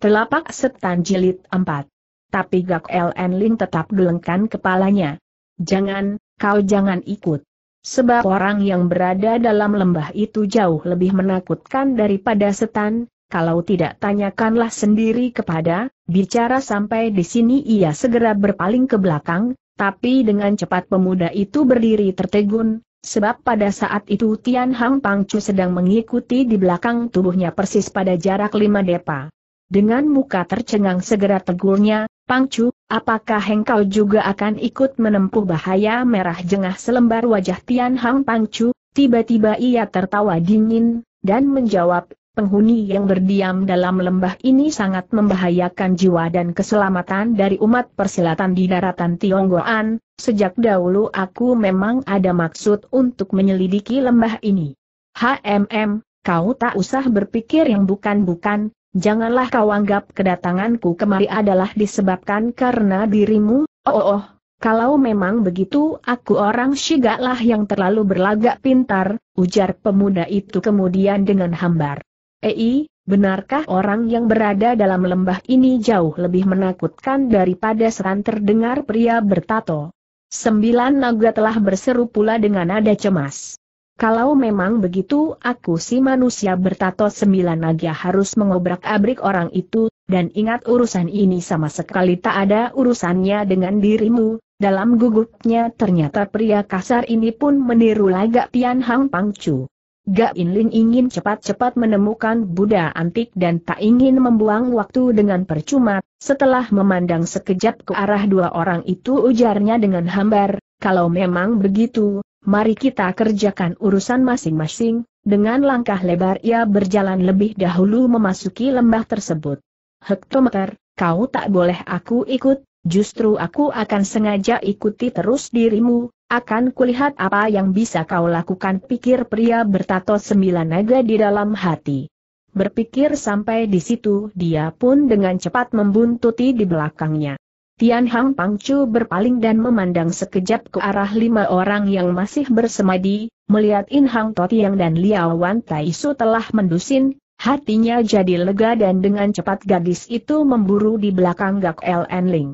Telapak setan jilid 4. Tapi Gak LN Ling tetap gelengkan kepalanya. Jangan, kau jangan ikut. Sebab orang yang berada dalam lembah itu jauh lebih menakutkan daripada setan, kalau tidak tanyakanlah sendiri kepada, bicara sampai di sini ia segera berpaling ke belakang, tapi dengan cepat pemuda itu berdiri tertegun, sebab pada saat itu Tian Hang Pangcu sedang mengikuti di belakang tubuhnya persis pada jarak lima depa. Dengan muka tercengang segera tegurnya, Pangcu, apakah engkau juga akan ikut menempuh bahaya merah jengah selembar wajah Tian Hang Pangcu? Tiba-tiba ia tertawa dingin, dan menjawab, penghuni yang berdiam dalam lembah ini sangat membahayakan jiwa dan keselamatan dari umat persilatan di daratan Tionggoan, sejak dahulu aku memang ada maksud untuk menyelidiki lembah ini. HMM, kau tak usah berpikir yang bukan-bukan, Janganlah kau anggap kedatanganku kemari adalah disebabkan karena dirimu, oh oh, oh. kalau memang begitu aku orang syigaklah yang terlalu berlagak pintar, ujar pemuda itu kemudian dengan hambar. Ei, benarkah orang yang berada dalam lembah ini jauh lebih menakutkan daripada seran terdengar pria bertato? Sembilan naga telah berseru pula dengan nada cemas. Kalau memang begitu, aku si manusia bertato sembilan naga harus mengobrak-abrik orang itu, dan ingat urusan ini sama sekali tak ada urusannya dengan dirimu. Dalam gugupnya ternyata pria kasar ini pun meniru lagak Tian Hang Pangcu. Gak Inlin ingin cepat-cepat menemukan Buddha antik dan tak ingin membuang waktu dengan percuma, setelah memandang sekejap ke arah dua orang itu ujarnya dengan hambar, kalau memang begitu, mari kita kerjakan urusan masing-masing, dengan langkah lebar ia berjalan lebih dahulu memasuki lembah tersebut. Hektometer, kau tak boleh aku ikut, justru aku akan sengaja ikuti terus dirimu, akan kulihat apa yang bisa kau lakukan pikir pria bertato sembilan naga di dalam hati. Berpikir sampai di situ dia pun dengan cepat membuntuti di belakangnya. Tian Hang Pangcu berpaling dan memandang sekejap ke arah lima orang yang masih bersemadi, melihat In Hang dan Liao Wan Tai Su telah mendusin, hatinya jadi lega dan dengan cepat gadis itu memburu di belakang Gak LN Ling.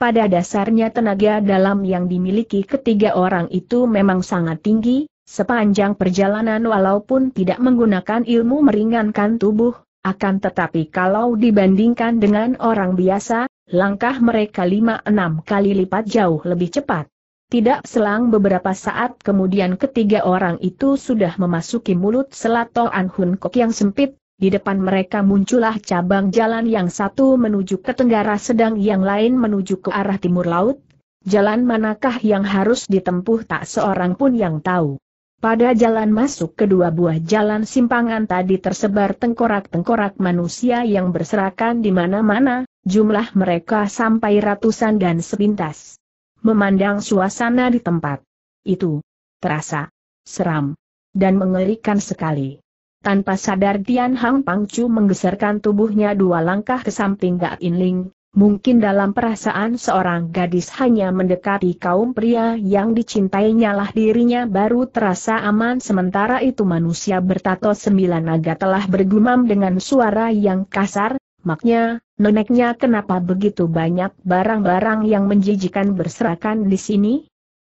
Pada dasarnya tenaga dalam yang dimiliki ketiga orang itu memang sangat tinggi, sepanjang perjalanan walaupun tidak menggunakan ilmu meringankan tubuh, akan tetapi kalau dibandingkan dengan orang biasa, Langkah mereka lima-enam kali lipat jauh lebih cepat. Tidak selang beberapa saat kemudian ketiga orang itu sudah memasuki mulut selat Tol Kok yang sempit, di depan mereka muncullah cabang jalan yang satu menuju ke tenggara sedang yang lain menuju ke arah timur laut. Jalan manakah yang harus ditempuh tak seorang pun yang tahu. Pada jalan masuk kedua buah jalan simpangan tadi tersebar tengkorak-tengkorak manusia yang berserakan di mana-mana, Jumlah mereka sampai ratusan dan sepintas. Memandang suasana di tempat itu terasa seram dan mengerikan sekali. Tanpa sadar Tian Hang Pangcu menggeserkan tubuhnya dua langkah ke samping Gak Inling, mungkin dalam perasaan seorang gadis hanya mendekati kaum pria yang dicintainya lah dirinya baru terasa aman sementara itu manusia bertato sembilan naga telah bergumam dengan suara yang kasar, maknya, neneknya kenapa begitu banyak barang-barang yang menjijikan berserakan di sini?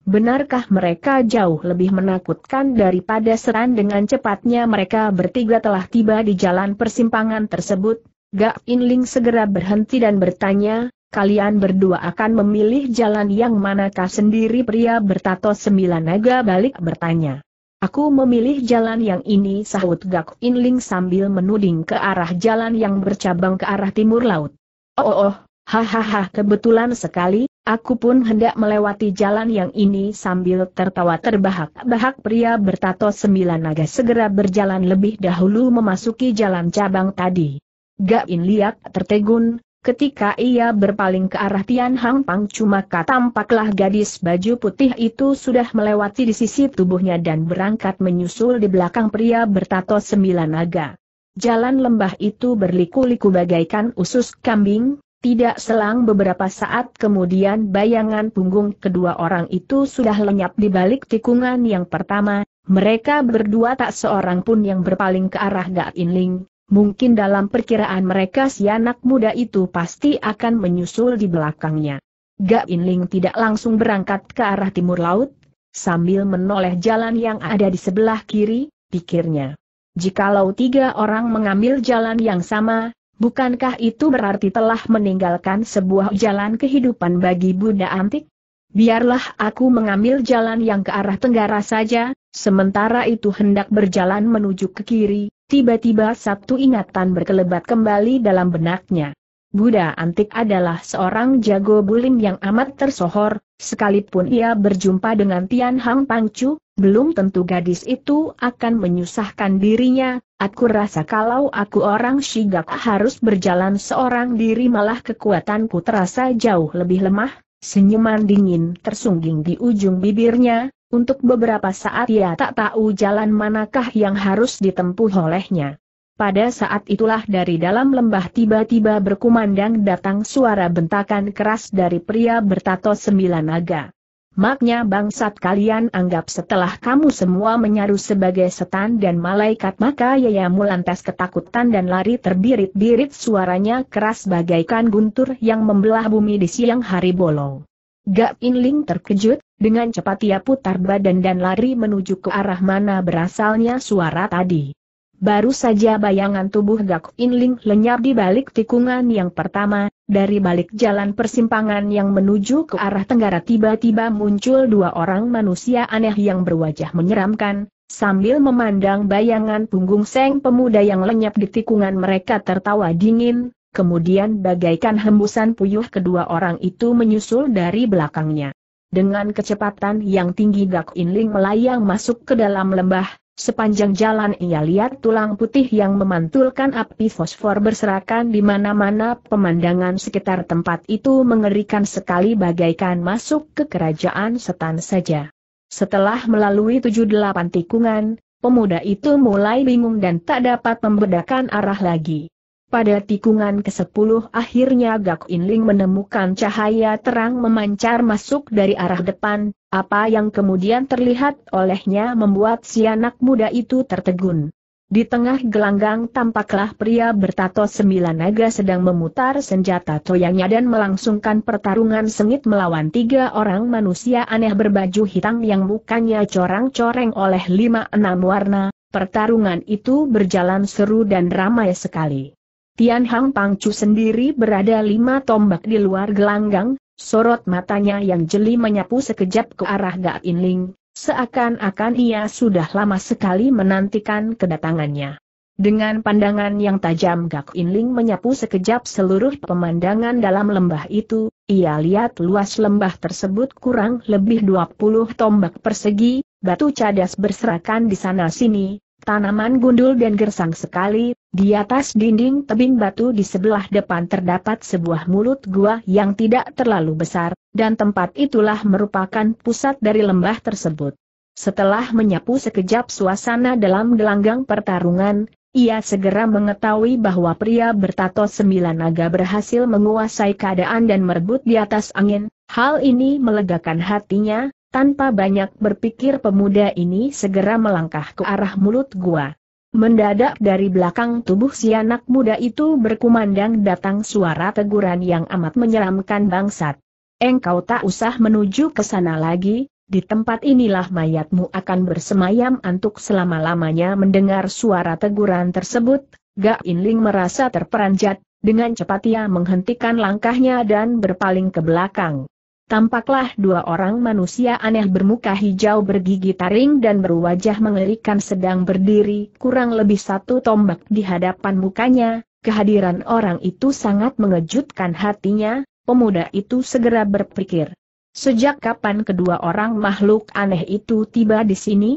Benarkah mereka jauh lebih menakutkan daripada seran dengan cepatnya mereka bertiga telah tiba di jalan persimpangan tersebut? Gak Inling segera berhenti dan bertanya, kalian berdua akan memilih jalan yang manakah sendiri pria bertato sembilan naga balik bertanya. Aku memilih jalan yang ini sahut Gak Inling sambil menuding ke arah jalan yang bercabang ke arah timur laut. Oh oh oh, hahaha kebetulan sekali, aku pun hendak melewati jalan yang ini sambil tertawa terbahak-bahak pria bertato sembilan naga segera berjalan lebih dahulu memasuki jalan cabang tadi. Gak Inliak tertegun, Ketika ia berpaling ke arah Tian Hang Pang Cumaka tampaklah gadis baju putih itu sudah melewati di sisi tubuhnya dan berangkat menyusul di belakang pria bertato sembilan naga. Jalan lembah itu berliku-liku bagaikan usus kambing, tidak selang beberapa saat kemudian bayangan punggung kedua orang itu sudah lenyap di balik tikungan yang pertama, mereka berdua tak seorang pun yang berpaling ke arah Gak Ling. Mungkin dalam perkiraan mereka si anak muda itu pasti akan menyusul di belakangnya. Gak Inling tidak langsung berangkat ke arah timur laut, sambil menoleh jalan yang ada di sebelah kiri, pikirnya. Jikalau tiga orang mengambil jalan yang sama, bukankah itu berarti telah meninggalkan sebuah jalan kehidupan bagi Bunda Antik? Biarlah aku mengambil jalan yang ke arah tenggara saja, sementara itu hendak berjalan menuju ke kiri, Tiba-tiba satu ingatan berkelebat kembali dalam benaknya. Buddha antik adalah seorang jago bulim yang amat tersohor, sekalipun ia berjumpa dengan Tian Hang Pangcu, belum tentu gadis itu akan menyusahkan dirinya, aku rasa kalau aku orang Shigak harus berjalan seorang diri malah kekuatanku terasa jauh lebih lemah, senyuman dingin tersungging di ujung bibirnya, untuk beberapa saat ia tak tahu jalan manakah yang harus ditempuh olehnya. Pada saat itulah dari dalam lembah tiba-tiba berkumandang datang suara bentakan keras dari pria bertato sembilan naga. Maknya bangsat kalian anggap setelah kamu semua menyaru sebagai setan dan malaikat maka yayamu lantas ketakutan dan lari terbirit-birit suaranya keras bagaikan guntur yang membelah bumi di siang hari bolong. Gak Inling terkejut, dengan cepat ia putar badan dan lari menuju ke arah mana berasalnya suara tadi. Baru saja bayangan tubuh Gak Inling lenyap di balik tikungan yang pertama, dari balik jalan persimpangan yang menuju ke arah tenggara tiba-tiba muncul dua orang manusia aneh yang berwajah menyeramkan, Sambil memandang bayangan punggung seng pemuda yang lenyap di tikungan mereka tertawa dingin, Kemudian bagaikan hembusan puyuh kedua orang itu menyusul dari belakangnya. Dengan kecepatan yang tinggi Gak Inling melayang masuk ke dalam lembah, sepanjang jalan ia lihat tulang putih yang memantulkan api fosfor berserakan di mana-mana pemandangan sekitar tempat itu mengerikan sekali bagaikan masuk ke kerajaan setan saja. Setelah melalui tujuh delapan tikungan, pemuda itu mulai bingung dan tak dapat membedakan arah lagi. Pada tikungan ke-10 akhirnya Gak Inling menemukan cahaya terang memancar masuk dari arah depan, apa yang kemudian terlihat olehnya membuat si anak muda itu tertegun. Di tengah gelanggang tampaklah pria bertato sembilan naga sedang memutar senjata toyangnya dan melangsungkan pertarungan sengit melawan tiga orang manusia aneh berbaju hitam yang mukanya corang-coreng oleh lima enam warna, pertarungan itu berjalan seru dan ramai sekali. Tian Hang Pangcu sendiri berada lima tombak di luar gelanggang, sorot matanya yang jeli menyapu sekejap ke arah Gak Inling, seakan-akan ia sudah lama sekali menantikan kedatangannya. Dengan pandangan yang tajam Gak Inling menyapu sekejap seluruh pemandangan dalam lembah itu, ia lihat luas lembah tersebut kurang lebih 20 tombak persegi, batu cadas berserakan di sana-sini, tanaman gundul dan gersang sekali, di atas dinding tebing batu di sebelah depan terdapat sebuah mulut gua yang tidak terlalu besar, dan tempat itulah merupakan pusat dari lembah tersebut. Setelah menyapu sekejap suasana dalam gelanggang pertarungan, ia segera mengetahui bahwa pria bertato sembilan naga berhasil menguasai keadaan dan merebut di atas angin, hal ini melegakan hatinya, tanpa banyak berpikir pemuda ini segera melangkah ke arah mulut gua. Mendadak dari belakang tubuh si anak muda itu berkumandang datang suara teguran yang amat menyeramkan bangsat. Engkau tak usah menuju ke sana lagi, di tempat inilah mayatmu akan bersemayam antuk selama-lamanya mendengar suara teguran tersebut, Gak Inling merasa terperanjat, dengan cepat ia menghentikan langkahnya dan berpaling ke belakang tampaklah dua orang manusia aneh bermuka hijau bergigi taring dan berwajah mengerikan sedang berdiri kurang lebih satu tombak di hadapan mukanya, kehadiran orang itu sangat mengejutkan hatinya, pemuda itu segera berpikir. Sejak kapan kedua orang makhluk aneh itu tiba di sini?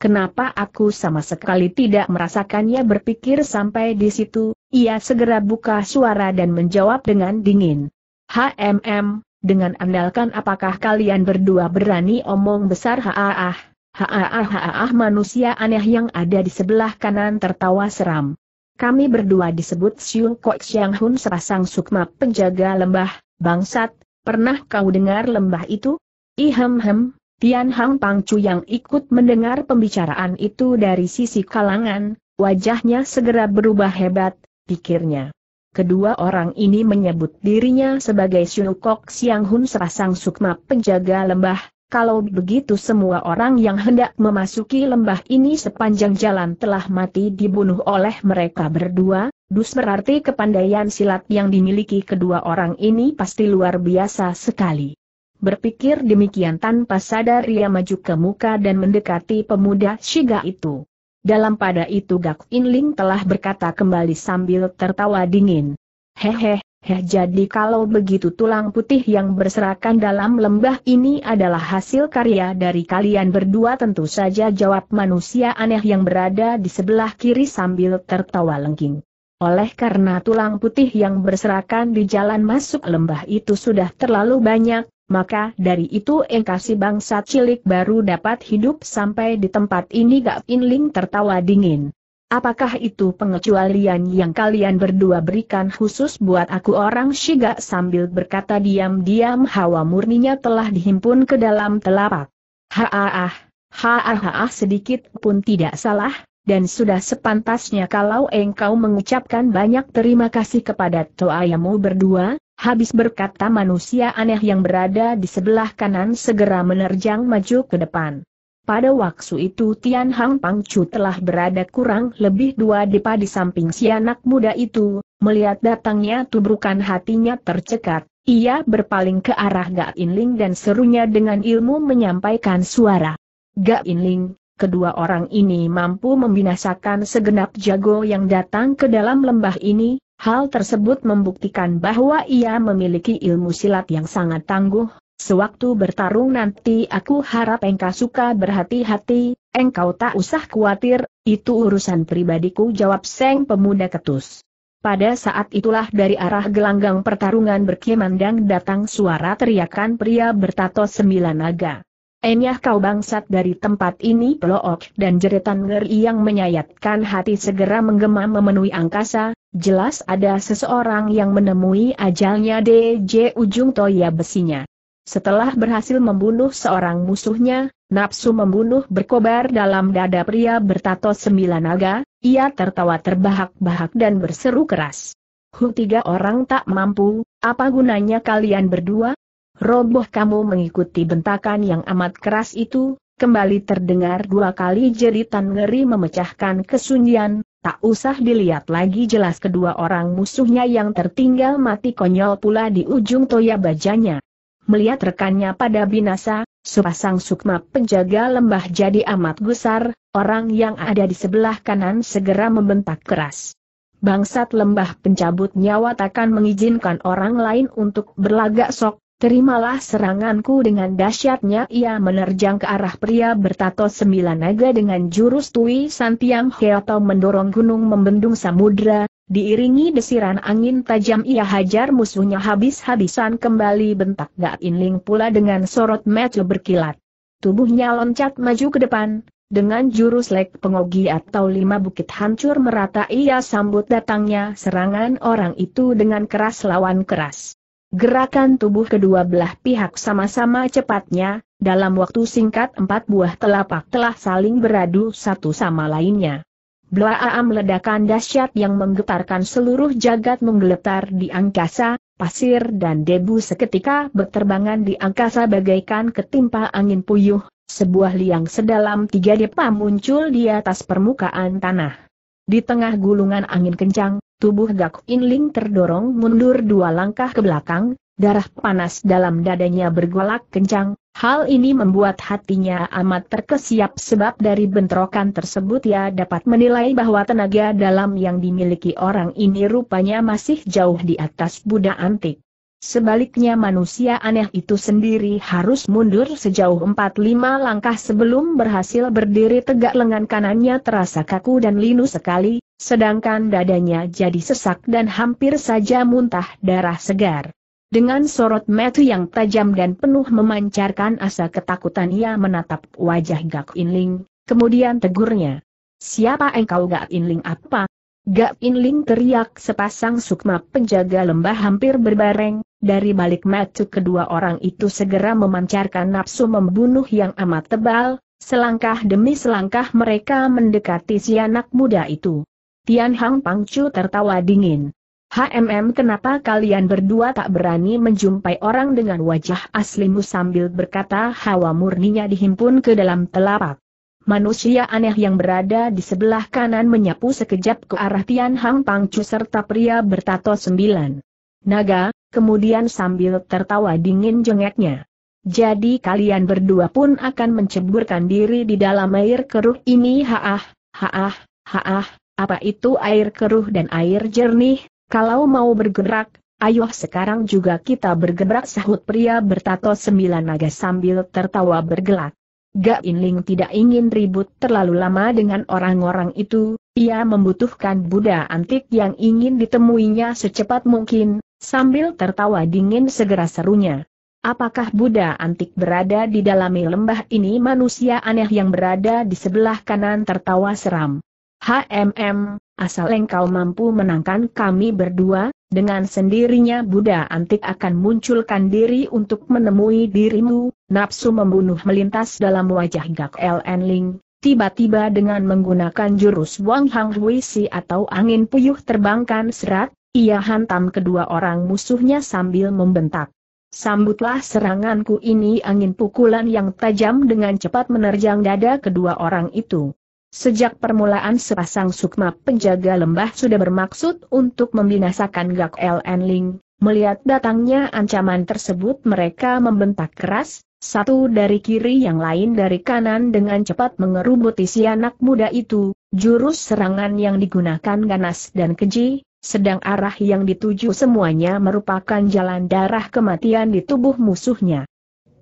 Kenapa aku sama sekali tidak merasakannya berpikir sampai di situ, ia segera buka suara dan menjawab dengan dingin. HMM, dengan andalkan apakah kalian berdua berani omong besar haah. Haah haah manusia aneh yang ada di sebelah kanan tertawa seram. Kami berdua disebut Siung Kok Siang Hun sepasang sukma penjaga lembah, bangsat, pernah kau dengar lembah itu? Ihem hem, Tian Hang Pang Pangcu yang ikut mendengar pembicaraan itu dari sisi kalangan, wajahnya segera berubah hebat, pikirnya. Kedua orang ini menyebut dirinya sebagai Syukok Siang Hun sepasang sukma penjaga lembah, kalau begitu semua orang yang hendak memasuki lembah ini sepanjang jalan telah mati dibunuh oleh mereka berdua, dus berarti kepandaian silat yang dimiliki kedua orang ini pasti luar biasa sekali. Berpikir demikian tanpa sadar ia maju ke muka dan mendekati pemuda Shiga itu. Dalam pada itu Gak Inling telah berkata kembali sambil tertawa dingin. Hehe, heh jadi kalau begitu tulang putih yang berserakan dalam lembah ini adalah hasil karya dari kalian berdua tentu saja jawab manusia aneh yang berada di sebelah kiri sambil tertawa lengking. Oleh karena tulang putih yang berserakan di jalan masuk lembah itu sudah terlalu banyak, maka dari itu engkasi bangsa cilik baru dapat hidup sampai di tempat ini Gak Inling tertawa dingin. Apakah itu pengecualian yang kalian berdua berikan khusus buat aku orang Shiga sambil berkata diam-diam hawa murninya telah dihimpun ke dalam telapak. Haah, haah, haah, sedikit pun tidak salah, dan sudah sepantasnya kalau engkau mengucapkan banyak terima kasih kepada toayamu berdua, Habis berkata manusia aneh yang berada di sebelah kanan segera menerjang maju ke depan. Pada waktu itu Tian Hang Chu telah berada kurang lebih dua depa di samping si anak muda itu, melihat datangnya tubrukan hatinya tercekat, ia berpaling ke arah Gak Inling dan serunya dengan ilmu menyampaikan suara. Gak Inling, kedua orang ini mampu membinasakan segenap jago yang datang ke dalam lembah ini, Hal tersebut membuktikan bahwa ia memiliki ilmu silat yang sangat tangguh. Sewaktu bertarung nanti aku harap engkau suka berhati-hati, engkau tak usah khawatir, itu urusan pribadiku jawab Seng pemuda ketus. Pada saat itulah dari arah gelanggang pertarungan berkemandang datang suara teriakan pria bertato sembilan naga. Enyah kau bangsat dari tempat ini pelook dan jeritan ngeri yang menyayatkan hati segera menggema memenuhi angkasa, jelas ada seseorang yang menemui ajalnya DJ ujung toya besinya. Setelah berhasil membunuh seorang musuhnya, nafsu membunuh berkobar dalam dada pria bertato sembilan naga, ia tertawa terbahak-bahak dan berseru keras. Hu tiga orang tak mampu, apa gunanya kalian berdua? Roboh kamu mengikuti bentakan yang amat keras itu, kembali terdengar dua kali jeritan ngeri memecahkan kesunyian, Tak usah dilihat lagi jelas kedua orang musuhnya yang tertinggal mati konyol pula di ujung toya bajanya. Melihat rekannya pada binasa, sepasang sukma penjaga lembah jadi amat gusar, orang yang ada di sebelah kanan segera membentak keras. Bangsat lembah pencabut nyawa takkan mengizinkan orang lain untuk berlagak sok, Terimalah seranganku dengan dahsyatnya ia menerjang ke arah pria bertato sembilan naga dengan jurus Tui Santiang Heato mendorong gunung membendung samudra, diiringi desiran angin tajam ia hajar musuhnya habis-habisan kembali bentak Gak Inling pula dengan sorot mata berkilat. Tubuhnya loncat maju ke depan, dengan jurus lek pengogi atau lima bukit hancur merata ia sambut datangnya serangan orang itu dengan keras lawan keras. Gerakan tubuh kedua belah pihak sama-sama cepatnya, dalam waktu singkat empat buah telapak telah saling beradu satu sama lainnya. Blaam ledakan dahsyat yang menggetarkan seluruh jagat menggeletar di angkasa, pasir dan debu seketika berterbangan di angkasa bagaikan ketimpa angin puyuh, sebuah liang sedalam tiga depa muncul di atas permukaan tanah. Di tengah gulungan angin kencang, Tubuh Gak Inling terdorong mundur dua langkah ke belakang, darah panas dalam dadanya bergolak kencang, hal ini membuat hatinya amat terkesiap sebab dari bentrokan tersebut ia dapat menilai bahwa tenaga dalam yang dimiliki orang ini rupanya masih jauh di atas Buddha antik. Sebaliknya manusia aneh itu sendiri harus mundur sejauh 4-5 langkah sebelum berhasil berdiri tegak lengan kanannya terasa kaku dan linu sekali, Sedangkan dadanya jadi sesak dan hampir saja muntah darah segar. Dengan sorot mata yang tajam dan penuh memancarkan asa ketakutan ia menatap wajah Gak Inling, kemudian tegurnya. Siapa engkau Gak Inling apa? Gak Inling teriak sepasang sukma penjaga lembah hampir berbareng, dari balik mata kedua orang itu segera memancarkan nafsu membunuh yang amat tebal, selangkah demi selangkah mereka mendekati si anak muda itu. Tian Hang Pangcu tertawa dingin. HMM kenapa kalian berdua tak berani menjumpai orang dengan wajah aslimu sambil berkata hawa murninya dihimpun ke dalam telapak. Manusia aneh yang berada di sebelah kanan menyapu sekejap ke arah Tian Hang Pangcu serta pria bertato sembilan. Naga, kemudian sambil tertawa dingin jengeknya. Jadi kalian berdua pun akan menceburkan diri di dalam air keruh ini haah, haah, haah, apa itu air keruh dan air jernih? Kalau mau bergerak, ayo sekarang juga kita bergerak sahut pria bertato sembilan naga sambil tertawa bergelak. Gak Inling tidak ingin ribut terlalu lama dengan orang-orang itu, ia membutuhkan Buddha antik yang ingin ditemuinya secepat mungkin, sambil tertawa dingin segera serunya. Apakah Buddha antik berada di dalam lembah ini manusia aneh yang berada di sebelah kanan tertawa seram? HMM, asal engkau mampu menangkan kami berdua, dengan sendirinya Buddha antik akan munculkan diri untuk menemui dirimu, nafsu membunuh melintas dalam wajah Gak El Ling, tiba-tiba dengan menggunakan jurus Wang Hang Si atau angin puyuh terbangkan serat, ia hantam kedua orang musuhnya sambil membentak. Sambutlah seranganku ini angin pukulan yang tajam dengan cepat menerjang dada kedua orang itu. Sejak permulaan sepasang sukma penjaga lembah sudah bermaksud untuk membinasakan Gak LN Ling, melihat datangnya ancaman tersebut mereka membentak keras, satu dari kiri yang lain dari kanan dengan cepat mengerubuti si anak muda itu, jurus serangan yang digunakan ganas dan keji, sedang arah yang dituju semuanya merupakan jalan darah kematian di tubuh musuhnya.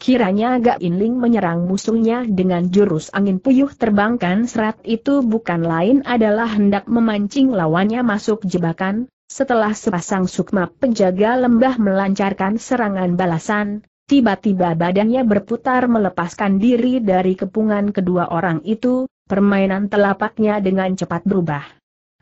Kiranya Gak Inling menyerang musuhnya dengan jurus angin puyuh terbangkan serat itu bukan lain adalah hendak memancing lawannya masuk jebakan, setelah sepasang sukma penjaga lembah melancarkan serangan balasan, tiba-tiba badannya berputar melepaskan diri dari kepungan kedua orang itu, permainan telapaknya dengan cepat berubah.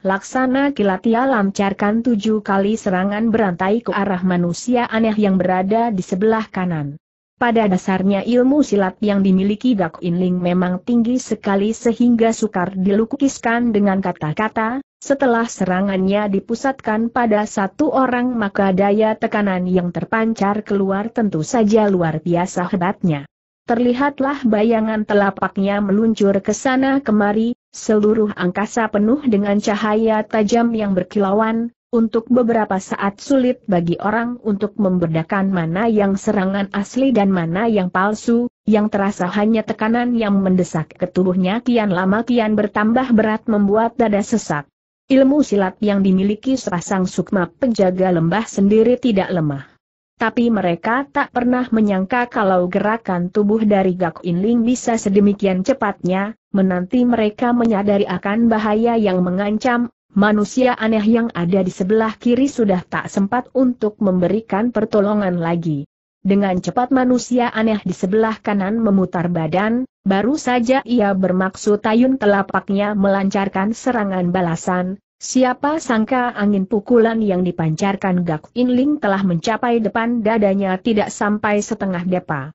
Laksana Kilatia lancarkan tujuh kali serangan berantai ke arah manusia aneh yang berada di sebelah kanan. Pada dasarnya ilmu silat yang dimiliki Gak Inling memang tinggi sekali sehingga sukar dilukiskan dengan kata-kata, setelah serangannya dipusatkan pada satu orang maka daya tekanan yang terpancar keluar tentu saja luar biasa hebatnya. Terlihatlah bayangan telapaknya meluncur ke sana kemari, seluruh angkasa penuh dengan cahaya tajam yang berkilauan, untuk beberapa saat sulit bagi orang untuk membedakan mana yang serangan asli dan mana yang palsu, yang terasa hanya tekanan yang mendesak ke tubuhnya kian lama kian bertambah berat membuat dada sesak. Ilmu silat yang dimiliki sepasang sukma penjaga lembah sendiri tidak lemah. Tapi mereka tak pernah menyangka kalau gerakan tubuh dari Gak Inling bisa sedemikian cepatnya, menanti mereka menyadari akan bahaya yang mengancam, manusia aneh yang ada di sebelah kiri sudah tak sempat untuk memberikan pertolongan lagi. Dengan cepat manusia aneh di sebelah kanan memutar badan, baru saja ia bermaksud tayun telapaknya melancarkan serangan balasan, siapa sangka angin pukulan yang dipancarkan Gak Inling telah mencapai depan dadanya tidak sampai setengah depa.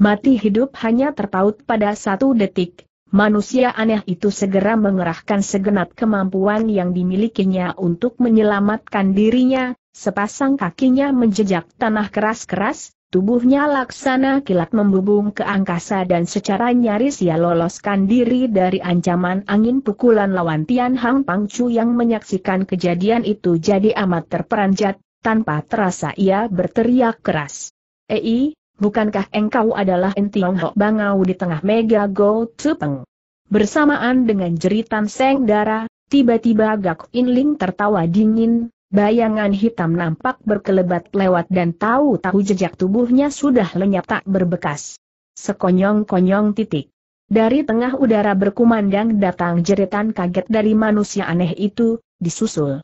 Mati hidup hanya terpaut pada satu detik, Manusia aneh itu segera mengerahkan segenap kemampuan yang dimilikinya untuk menyelamatkan dirinya, sepasang kakinya menjejak tanah keras-keras, tubuhnya laksana kilat membubung ke angkasa dan secara nyaris ia loloskan diri dari ancaman angin pukulan lawan Tian Hang Pangcu yang menyaksikan kejadian itu jadi amat terperanjat, tanpa terasa ia berteriak keras. Ei, bukankah engkau adalah Entiong Ho Bangau di tengah Mega Go tupeng? Bersamaan dengan jeritan Seng Dara, tiba-tiba Gak Inling tertawa dingin, bayangan hitam nampak berkelebat lewat dan tahu-tahu jejak tubuhnya sudah lenyap tak berbekas. Sekonyong-konyong titik. Dari tengah udara berkumandang datang jeritan kaget dari manusia aneh itu, disusul.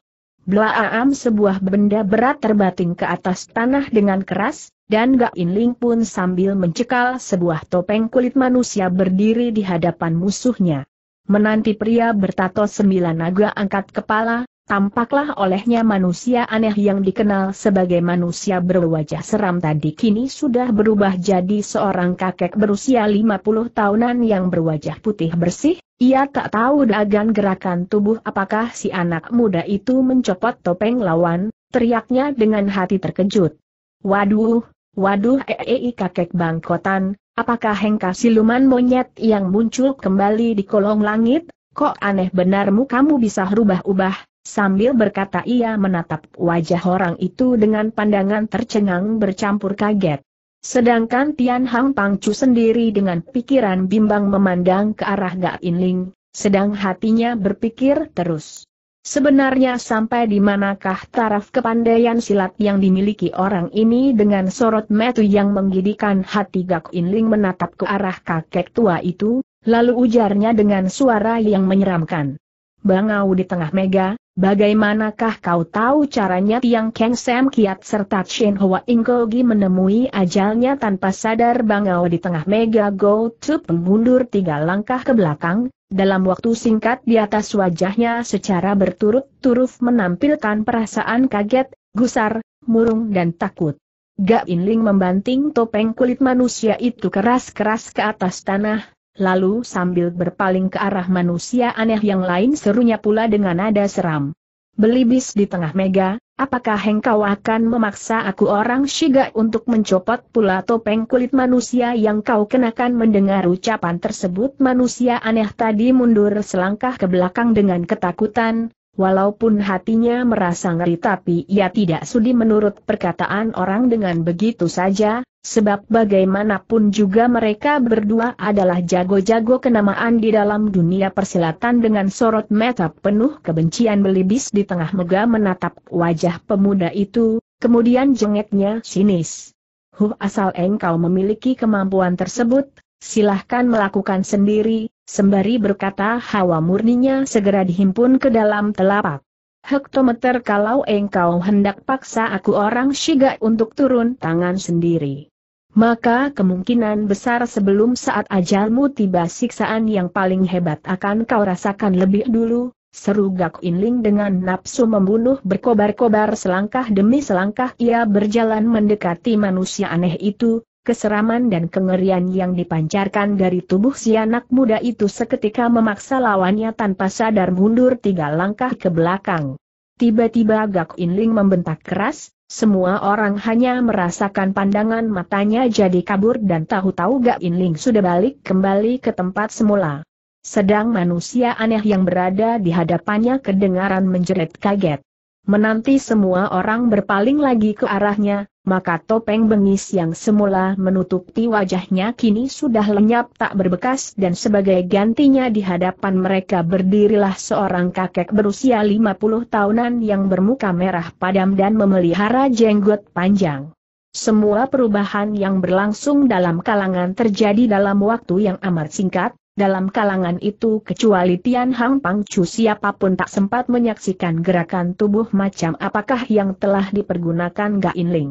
Blaaam sebuah benda berat terbating ke atas tanah dengan keras, dan gak Inling pun sambil mencekal sebuah topeng kulit manusia berdiri di hadapan musuhnya. Menanti pria bertato sembilan naga angkat kepala, tampaklah olehnya manusia aneh yang dikenal sebagai manusia berwajah seram tadi kini sudah berubah jadi seorang kakek berusia lima puluh tahunan yang berwajah putih bersih, ia tak tahu dagan gerakan tubuh apakah si anak muda itu mencopot topeng lawan, teriaknya dengan hati terkejut. Waduh, Waduh eei eh, eh, kakek bangkotan, apakah hengka siluman monyet yang muncul kembali di kolong langit? Kok aneh benarmu kamu bisa rubah-ubah, sambil berkata ia menatap wajah orang itu dengan pandangan tercengang bercampur kaget. Sedangkan Tian Hang Pangcu sendiri dengan pikiran bimbang memandang ke arah Gak Inling, sedang hatinya berpikir terus. Sebenarnya sampai di manakah taraf kepandaian silat yang dimiliki orang ini dengan sorot metu yang menggidikan hati Gak Inling menatap ke arah kakek tua itu, lalu ujarnya dengan suara yang menyeramkan. Bangau di tengah mega, bagaimanakah kau tahu caranya Tiang Keng Sam Kiat serta Shen Hwa Ingkogi menemui ajalnya tanpa sadar Bangau di tengah mega go to mundur tiga langkah ke belakang, dalam waktu singkat di atas wajahnya secara berturut-turut menampilkan perasaan kaget, gusar, murung dan takut. Gak Inling membanting topeng kulit manusia itu keras-keras ke atas tanah, lalu sambil berpaling ke arah manusia aneh yang lain serunya pula dengan nada seram. Belibis di tengah mega, Apakah engkau akan memaksa aku orang Shiga untuk mencopot pula topeng kulit manusia yang kau kenakan mendengar ucapan tersebut manusia aneh tadi mundur selangkah ke belakang dengan ketakutan, Walaupun hatinya merasa ngeri tapi ia tidak sudi menurut perkataan orang dengan begitu saja, sebab bagaimanapun juga mereka berdua adalah jago-jago kenamaan di dalam dunia persilatan dengan sorot mata penuh kebencian belibis di tengah mega menatap wajah pemuda itu, kemudian jengeknya sinis. Huh asal engkau memiliki kemampuan tersebut, silahkan melakukan sendiri, Sembari berkata hawa murninya segera dihimpun ke dalam telapak. Hektometer kalau engkau hendak paksa aku orang Shiga untuk turun tangan sendiri. Maka kemungkinan besar sebelum saat ajalmu tiba siksaan yang paling hebat akan kau rasakan lebih dulu, seru Gak Inling dengan nafsu membunuh berkobar-kobar selangkah demi selangkah ia berjalan mendekati manusia aneh itu, Keseraman dan kengerian yang dipancarkan dari tubuh si anak muda itu seketika memaksa lawannya tanpa sadar mundur tiga langkah ke belakang. Tiba-tiba Gak Inling membentak keras, semua orang hanya merasakan pandangan matanya jadi kabur dan tahu-tahu Gak Inling sudah balik kembali ke tempat semula. Sedang manusia aneh yang berada di hadapannya kedengaran menjerit kaget. Menanti semua orang berpaling lagi ke arahnya, maka topeng bengis yang semula menutupi wajahnya kini sudah lenyap tak berbekas dan sebagai gantinya di hadapan mereka berdirilah seorang kakek berusia 50 tahunan yang bermuka merah padam dan memelihara jenggot panjang. Semua perubahan yang berlangsung dalam kalangan terjadi dalam waktu yang amat singkat, dalam kalangan itu kecuali Tian Hang Pang Chu siapapun tak sempat menyaksikan gerakan tubuh macam apakah yang telah dipergunakan Gain Ling.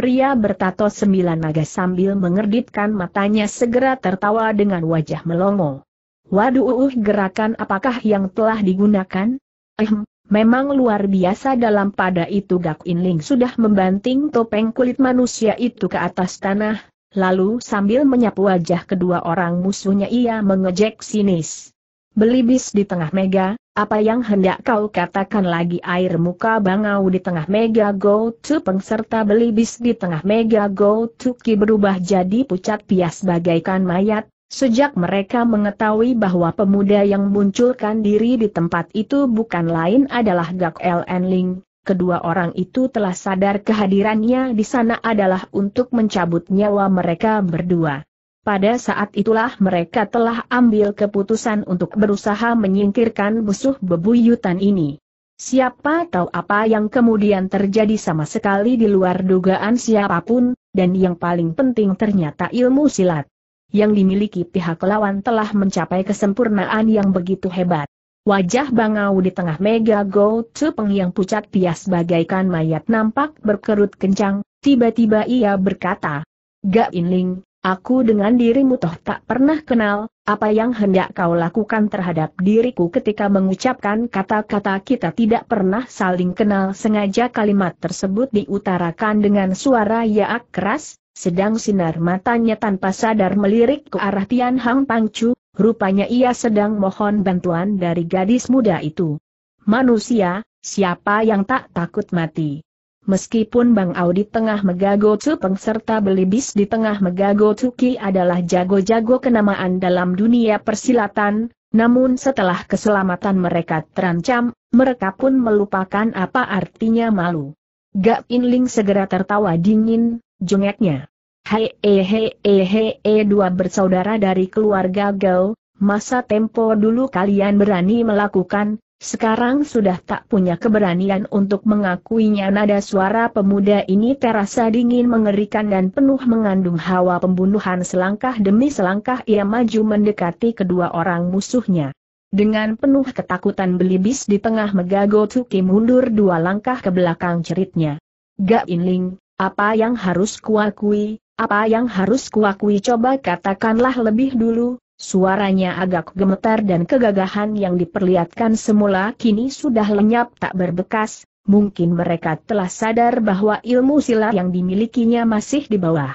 Pria bertato sembilan naga sambil mengerditkan matanya segera tertawa dengan wajah melongo. Waduh uh, uh, gerakan apakah yang telah digunakan? Ehm, memang luar biasa dalam pada itu Gak In Ling sudah membanting topeng kulit manusia itu ke atas tanah, Lalu sambil menyapu wajah kedua orang musuhnya ia mengejek sinis. Belibis di tengah mega, apa yang hendak kau katakan lagi air muka bangau di tengah mega go to pengserta belibis di tengah mega go to ki berubah jadi pucat pias bagaikan mayat, Sejak mereka mengetahui bahwa pemuda yang munculkan diri di tempat itu bukan lain adalah Gak L. Enling, kedua orang itu telah sadar kehadirannya di sana adalah untuk mencabut nyawa mereka berdua. Pada saat itulah mereka telah ambil keputusan untuk berusaha menyingkirkan musuh bebuyutan ini. Siapa tahu apa yang kemudian terjadi sama sekali di luar dugaan siapapun, dan yang paling penting ternyata ilmu silat yang dimiliki pihak lawan telah mencapai kesempurnaan yang begitu hebat. Wajah bangau di tengah Mega Go peng yang pucat pias bagaikan mayat nampak berkerut kencang, tiba-tiba ia berkata, Gak Inling, aku dengan dirimu toh tak pernah kenal, apa yang hendak kau lakukan terhadap diriku ketika mengucapkan kata-kata kita tidak pernah saling kenal sengaja kalimat tersebut diutarakan dengan suara yaak keras, sedang sinar matanya tanpa sadar melirik ke arah Tian Hang Pangcu, Rupanya ia sedang mohon bantuan dari gadis muda itu. Manusia, siapa yang tak takut mati? Meskipun Bang Audi tengah Megago Cupeng serta Belibis di tengah Megago Cuki adalah jago-jago kenamaan dalam dunia persilatan, namun setelah keselamatan mereka terancam, mereka pun melupakan apa artinya malu. Gak Inling segera tertawa dingin, jengeknya. Eh, Hei eh, eh, dua bersaudara dari keluarga Gao, masa tempo dulu kalian berani melakukan, sekarang sudah tak punya keberanian untuk mengakuinya nada suara pemuda ini terasa dingin mengerikan dan penuh mengandung hawa pembunuhan selangkah demi selangkah ia maju mendekati kedua orang musuhnya. Dengan penuh ketakutan belibis di tengah Megago Tsuki mundur dua langkah ke belakang ceritnya. gak Inling, apa yang harus kuakui, apa yang harus kuakui coba katakanlah lebih dulu, suaranya agak gemetar dan kegagahan yang diperlihatkan semula kini sudah lenyap tak berbekas, mungkin mereka telah sadar bahwa ilmu silat yang dimilikinya masih di bawah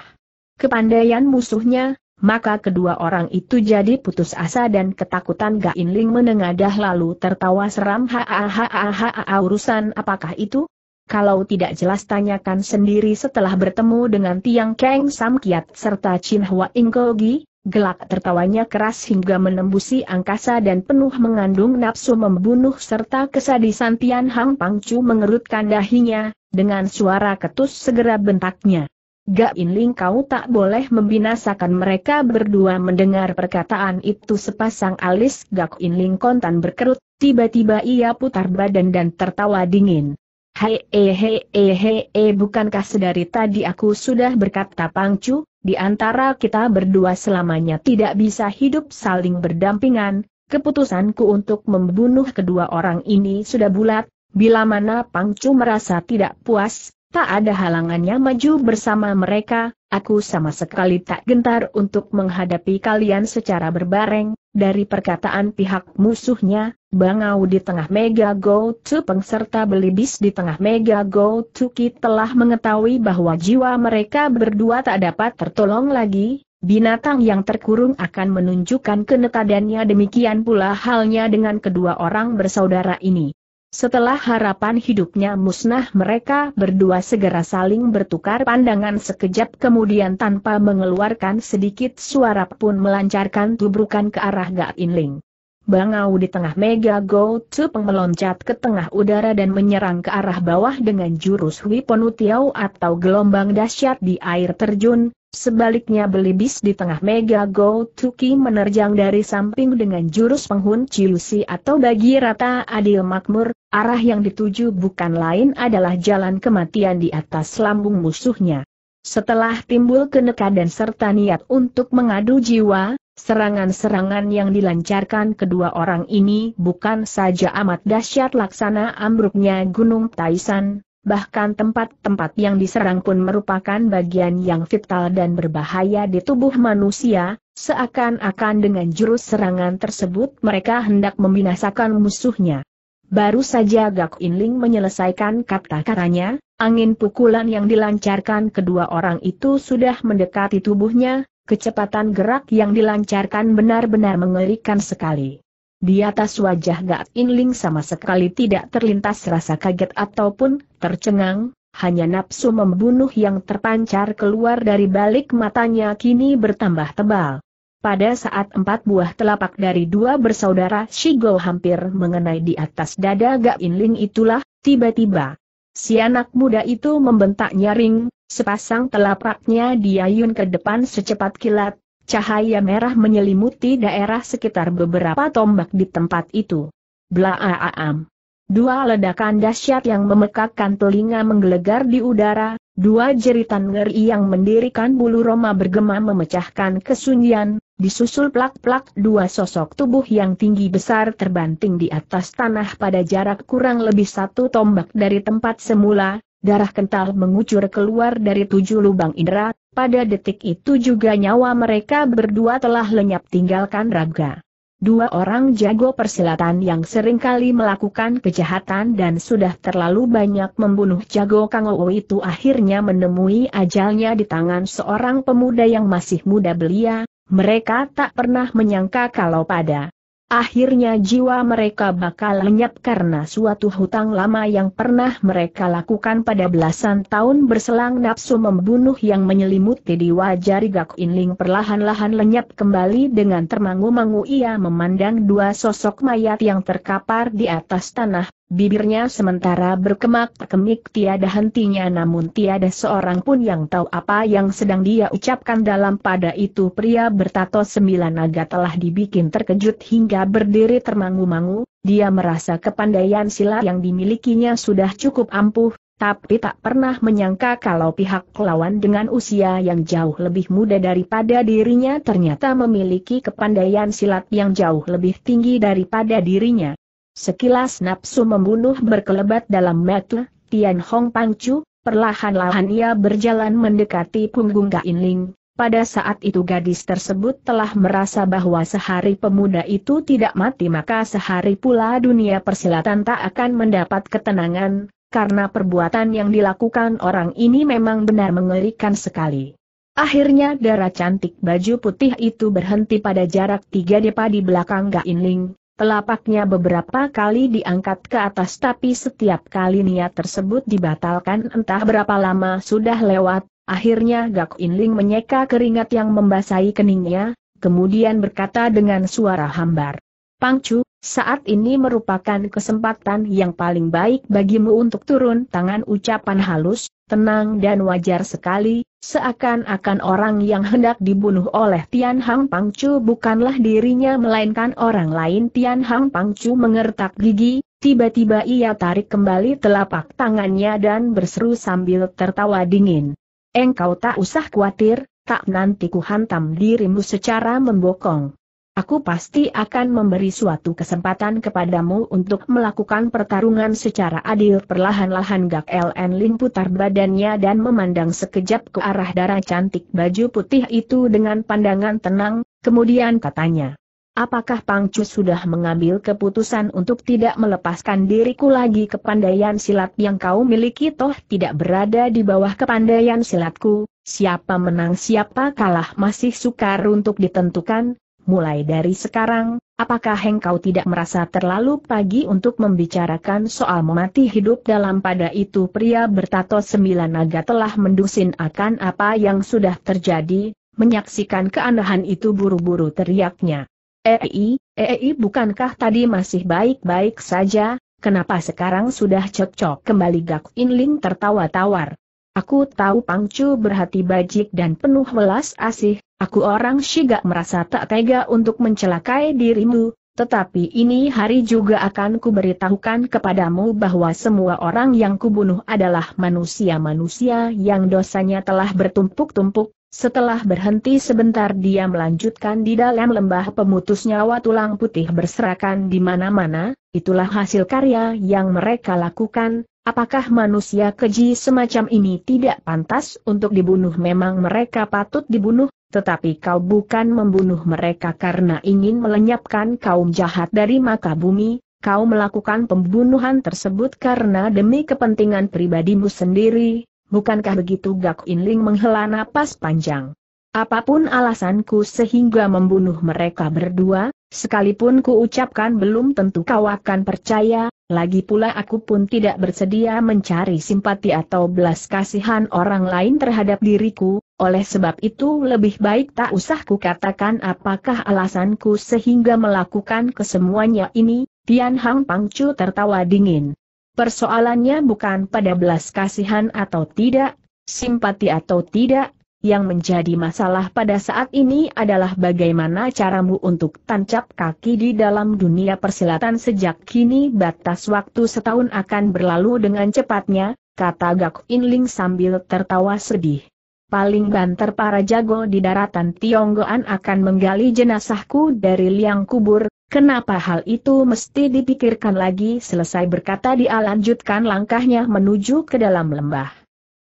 kepandaian musuhnya, maka kedua orang itu jadi putus asa dan ketakutan Gainling menengadah lalu tertawa seram ha ha ha ha urusan apakah itu? kalau tidak jelas tanyakan sendiri setelah bertemu dengan Tiang Kang Sam Kiat serta Chin Hwa Ingkogi, gelak tertawanya keras hingga menembusi angkasa dan penuh mengandung nafsu membunuh serta kesadisan Tian Hang Pang Chu mengerutkan dahinya, dengan suara ketus segera bentaknya. Gak Inling kau tak boleh membinasakan mereka berdua mendengar perkataan itu sepasang alis Gak Inling kontan berkerut, tiba-tiba ia putar badan dan tertawa dingin. Hei eh hei eh hei eh bukankah sedari tadi aku sudah berkata pangcu, di antara kita berdua selamanya tidak bisa hidup saling berdampingan, keputusanku untuk membunuh kedua orang ini sudah bulat, bila mana pangcu merasa tidak puas, tak ada halangannya maju bersama mereka, aku sama sekali tak gentar untuk menghadapi kalian secara berbareng, dari perkataan pihak musuhnya, Bangau di tengah Mega Go To Peng serta Belibis di tengah Mega Go To Ki telah mengetahui bahwa jiwa mereka berdua tak dapat tertolong lagi, binatang yang terkurung akan menunjukkan kenekadannya demikian pula halnya dengan kedua orang bersaudara ini. Setelah harapan hidupnya musnah mereka berdua segera saling bertukar pandangan sekejap kemudian tanpa mengeluarkan sedikit suara pun melancarkan tubrukan ke arah Gak Inling. Bangau di tengah Mega Go Peng meloncat ke tengah udara dan menyerang ke arah bawah dengan jurus Wiponutiao atau gelombang dahsyat di air terjun, sebaliknya Belibis di tengah Mega Go Ki menerjang dari samping dengan jurus penghun Cilusi atau bagi rata adil makmur, arah yang dituju bukan lain adalah jalan kematian di atas lambung musuhnya. Setelah timbul kenekan dan serta niat untuk mengadu jiwa, Serangan-serangan yang dilancarkan kedua orang ini bukan saja amat dahsyat laksana ambruknya Gunung Taisan, bahkan tempat-tempat yang diserang pun merupakan bagian yang vital dan berbahaya di tubuh manusia, seakan-akan dengan jurus serangan tersebut mereka hendak membinasakan musuhnya. Baru saja Gak Inling menyelesaikan kata-katanya, angin pukulan yang dilancarkan kedua orang itu sudah mendekati tubuhnya, Kecepatan gerak yang dilancarkan benar-benar mengerikan sekali. Di atas wajah Gak Inling sama sekali tidak terlintas rasa kaget ataupun tercengang, hanya nafsu membunuh yang terpancar keluar dari balik matanya kini bertambah tebal. Pada saat empat buah telapak dari dua bersaudara Shigo hampir mengenai di atas dada Gak Inling itulah, tiba-tiba, Si anak muda itu membentak nyaring, sepasang telapaknya diayun ke depan secepat kilat, cahaya merah menyelimuti daerah sekitar beberapa tombak di tempat itu. Blaaam. Dua ledakan dahsyat yang memekakkan telinga menggelegar di udara, dua jeritan ngeri yang mendirikan bulu roma bergema memecahkan kesunyian, Disusul plak-plak dua sosok tubuh yang tinggi besar terbanting di atas tanah pada jarak kurang lebih satu tombak dari tempat semula, darah kental mengucur keluar dari tujuh lubang indera, pada detik itu juga nyawa mereka berdua telah lenyap tinggalkan raga. Dua orang jago persilatan yang seringkali melakukan kejahatan dan sudah terlalu banyak membunuh jago Kang itu akhirnya menemui ajalnya di tangan seorang pemuda yang masih muda belia, mereka tak pernah menyangka kalau pada Akhirnya jiwa mereka bakal lenyap karena suatu hutang lama yang pernah mereka lakukan pada belasan tahun berselang nafsu membunuh yang menyelimuti di wajah Rigak Inling perlahan-lahan lenyap kembali dengan termangu-mangu ia memandang dua sosok mayat yang terkapar di atas tanah Bibirnya sementara berkemak-kemik tiada hentinya namun tiada seorang pun yang tahu apa yang sedang dia ucapkan dalam pada itu pria bertato sembilan naga telah dibikin terkejut hingga berdiri termangu-mangu, dia merasa kepandaian silat yang dimilikinya sudah cukup ampuh, tapi tak pernah menyangka kalau pihak lawan dengan usia yang jauh lebih muda daripada dirinya ternyata memiliki kepandaian silat yang jauh lebih tinggi daripada dirinya. Sekilas nafsu membunuh berkelebat dalam mata Tian Hong Pangcu, perlahan-lahan ia berjalan mendekati punggung Gain Ling. Pada saat itu gadis tersebut telah merasa bahwa sehari pemuda itu tidak mati maka sehari pula dunia persilatan tak akan mendapat ketenangan, karena perbuatan yang dilakukan orang ini memang benar mengerikan sekali. Akhirnya darah cantik baju putih itu berhenti pada jarak tiga depa di belakang Gain Ling, Telapaknya beberapa kali diangkat ke atas tapi setiap kali niat tersebut dibatalkan entah berapa lama sudah lewat, akhirnya Gak Inling menyeka keringat yang membasahi keningnya, kemudian berkata dengan suara hambar. Pangcu, saat ini merupakan kesempatan yang paling baik bagimu untuk turun tangan ucapan halus, tenang dan wajar sekali, seakan-akan orang yang hendak dibunuh oleh Tian Hang Pangcu bukanlah dirinya melainkan orang lain Tian Hang Pangcu mengertak gigi, tiba-tiba ia tarik kembali telapak tangannya dan berseru sambil tertawa dingin. Engkau tak usah khawatir, tak nanti ku hantam dirimu secara membokong. Aku pasti akan memberi suatu kesempatan kepadamu untuk melakukan pertarungan secara adil perlahan-lahan Gak LN Lin putar badannya dan memandang sekejap ke arah darah cantik baju putih itu dengan pandangan tenang, kemudian katanya. Apakah Pangcu sudah mengambil keputusan untuk tidak melepaskan diriku lagi kepandaian silat yang kau miliki toh tidak berada di bawah kepandaian silatku, siapa menang siapa kalah masih sukar untuk ditentukan, mulai dari sekarang, apakah engkau tidak merasa terlalu pagi untuk membicarakan soal mati hidup dalam pada itu pria bertato sembilan naga telah mendusin akan apa yang sudah terjadi, menyaksikan keanehan itu buru-buru teriaknya. Ei, ei bukankah tadi masih baik-baik saja, kenapa sekarang sudah cocok kembali Gak Inling tertawa tawar. Aku tahu Pangcu berhati bajik dan penuh welas asih, aku orang Shiga merasa tak tega untuk mencelakai dirimu, tetapi ini hari juga akan kuberitahukan kepadamu bahwa semua orang yang kubunuh adalah manusia-manusia yang dosanya telah bertumpuk-tumpuk, setelah berhenti sebentar dia melanjutkan di dalam lembah pemutus nyawa tulang putih berserakan di mana-mana, itulah hasil karya yang mereka lakukan, Apakah manusia keji semacam ini tidak pantas untuk dibunuh? Memang mereka patut dibunuh, tetapi kau bukan membunuh mereka karena ingin melenyapkan kaum jahat dari maka bumi, kau melakukan pembunuhan tersebut karena demi kepentingan pribadimu sendiri, bukankah begitu Gak Inling menghela napas panjang. Apapun alasanku sehingga membunuh mereka berdua, sekalipun ku ucapkan belum tentu kau akan percaya, lagi pula aku pun tidak bersedia mencari simpati atau belas kasihan orang lain terhadap diriku, oleh sebab itu lebih baik tak usah kukatakan apakah alasanku sehingga melakukan kesemuanya ini, Tian Hang Pangcu tertawa dingin. Persoalannya bukan pada belas kasihan atau tidak, simpati atau tidak, yang menjadi masalah pada saat ini adalah bagaimana caramu untuk tancap kaki di dalam dunia persilatan sejak kini batas waktu setahun akan berlalu dengan cepatnya, kata Gak Inling sambil tertawa sedih. Paling banter para jago di daratan Tionggoan akan menggali jenazahku dari liang kubur, kenapa hal itu mesti dipikirkan lagi selesai berkata dia lanjutkan langkahnya menuju ke dalam lembah.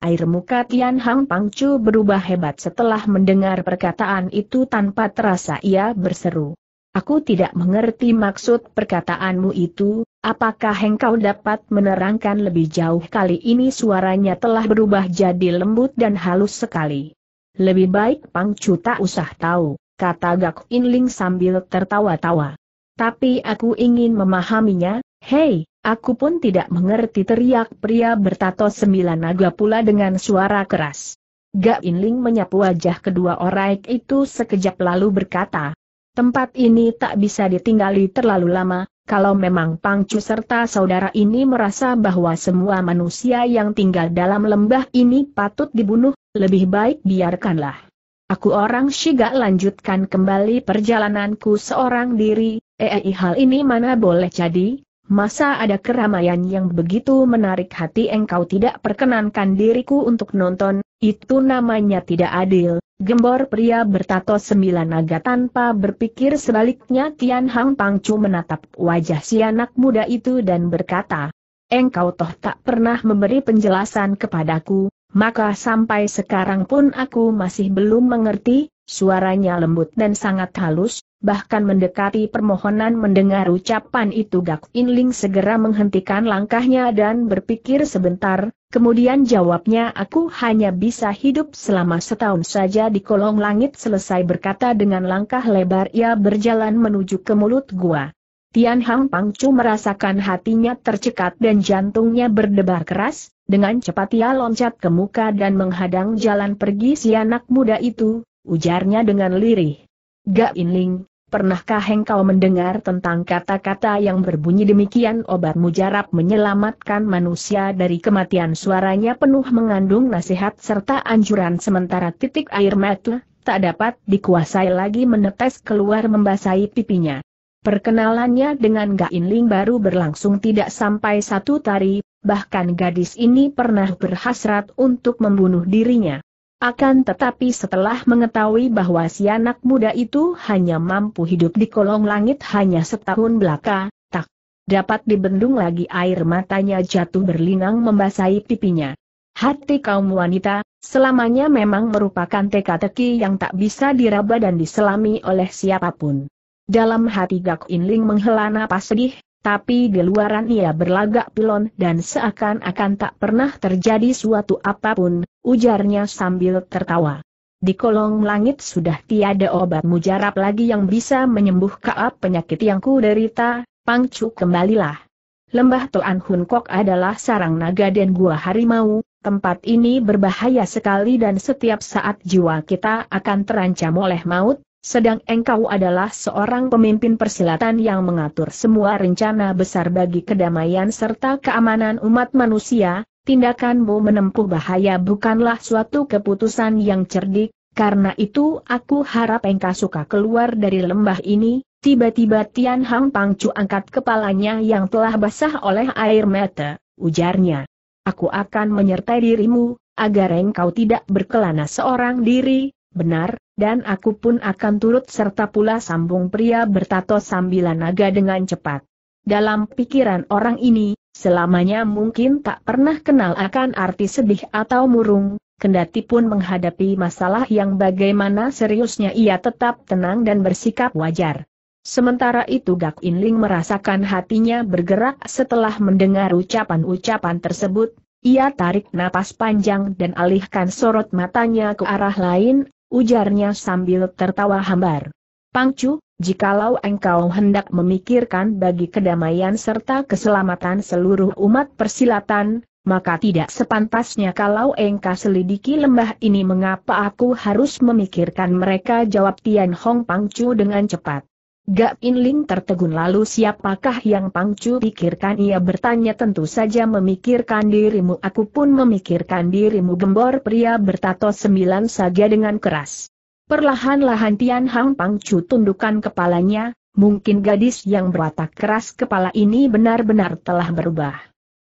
Air muka Tian Hang Pangcu berubah hebat setelah mendengar perkataan itu tanpa terasa ia berseru. Aku tidak mengerti maksud perkataanmu itu, apakah engkau dapat menerangkan lebih jauh kali ini suaranya telah berubah jadi lembut dan halus sekali. Lebih baik Pangcu tak usah tahu, kata Gak Inling sambil tertawa-tawa. Tapi aku ingin memahaminya, hei, Aku pun tidak mengerti teriak pria bertato sembilan naga pula dengan suara keras. Gak Inling menyapu wajah kedua orang itu sekejap lalu berkata, Tempat ini tak bisa ditinggali terlalu lama, kalau memang Pangcu serta saudara ini merasa bahwa semua manusia yang tinggal dalam lembah ini patut dibunuh, lebih baik biarkanlah. Aku orang Shiga lanjutkan kembali perjalananku seorang diri, eh, eh hal ini mana boleh jadi, masa ada keramaian yang begitu menarik hati engkau tidak perkenankan diriku untuk nonton, itu namanya tidak adil, gembor pria bertato sembilan naga tanpa berpikir sebaliknya Tian Hang Pangcu menatap wajah si anak muda itu dan berkata, Engkau toh tak pernah memberi penjelasan kepadaku, maka sampai sekarang pun aku masih belum mengerti, suaranya lembut dan sangat halus, bahkan mendekati permohonan mendengar ucapan itu Gak Inling segera menghentikan langkahnya dan berpikir sebentar, kemudian jawabnya aku hanya bisa hidup selama setahun saja di kolong langit selesai berkata dengan langkah lebar ia berjalan menuju ke mulut gua. Tian Hang Pangcu merasakan hatinya tercekat dan jantungnya berdebar keras, dengan cepat ia loncat ke muka dan menghadang jalan pergi si anak muda itu, ujarnya dengan lirih. Gak Inling, pernahkah engkau mendengar tentang kata-kata yang berbunyi demikian obat mujarab menyelamatkan manusia dari kematian suaranya penuh mengandung nasihat serta anjuran sementara titik air mata tak dapat dikuasai lagi menetes keluar membasahi pipinya. Perkenalannya dengan Gain Ling baru berlangsung tidak sampai satu tari, bahkan gadis ini pernah berhasrat untuk membunuh dirinya. Akan tetapi setelah mengetahui bahwa si anak muda itu hanya mampu hidup di kolong langit hanya setahun belaka, tak dapat dibendung lagi air matanya jatuh berlinang membasahi pipinya. Hati kaum wanita, selamanya memang merupakan teka-teki yang tak bisa diraba dan diselami oleh siapapun. Dalam hati Gak Inling menghela napas sedih, tapi di luaran ia berlagak pilon dan seakan-akan tak pernah terjadi suatu apapun, ujarnya sambil tertawa. Di kolong langit sudah tiada obat mujarab lagi yang bisa menyembuhkan penyakit yang ku derita, Pangcu kembalilah. Lembah Tuan Hun Kok adalah sarang naga dan gua harimau, tempat ini berbahaya sekali dan setiap saat jiwa kita akan terancam oleh maut, sedang engkau adalah seorang pemimpin persilatan yang mengatur semua rencana besar bagi kedamaian serta keamanan umat manusia, tindakanmu menempuh bahaya bukanlah suatu keputusan yang cerdik, karena itu aku harap engkau suka keluar dari lembah ini, tiba-tiba Tian Hang Pangcu angkat kepalanya yang telah basah oleh air mata, ujarnya. Aku akan menyertai dirimu, agar engkau tidak berkelana seorang diri, benar, dan aku pun akan turut serta pula sambung pria bertato sambilan naga dengan cepat. Dalam pikiran orang ini, selamanya mungkin tak pernah kenal akan arti sedih atau murung, kendati pun menghadapi masalah yang bagaimana seriusnya ia tetap tenang dan bersikap wajar. Sementara itu Gak Inling merasakan hatinya bergerak setelah mendengar ucapan-ucapan tersebut, ia tarik napas panjang dan alihkan sorot matanya ke arah lain, ujarnya sambil tertawa hambar. Pangcu, jikalau engkau hendak memikirkan bagi kedamaian serta keselamatan seluruh umat persilatan, maka tidak sepantasnya kalau engkau selidiki lembah ini mengapa aku harus memikirkan mereka jawab Tian Hong Pangcu dengan cepat. Gak Inling tertegun lalu siapakah yang Pangcu pikirkan ia bertanya tentu saja memikirkan dirimu aku pun memikirkan dirimu gembor pria bertato sembilan saja dengan keras. Perlahan-lahan Tian Hang Pangcu tundukkan kepalanya, mungkin gadis yang berwatak keras kepala ini benar-benar telah berubah.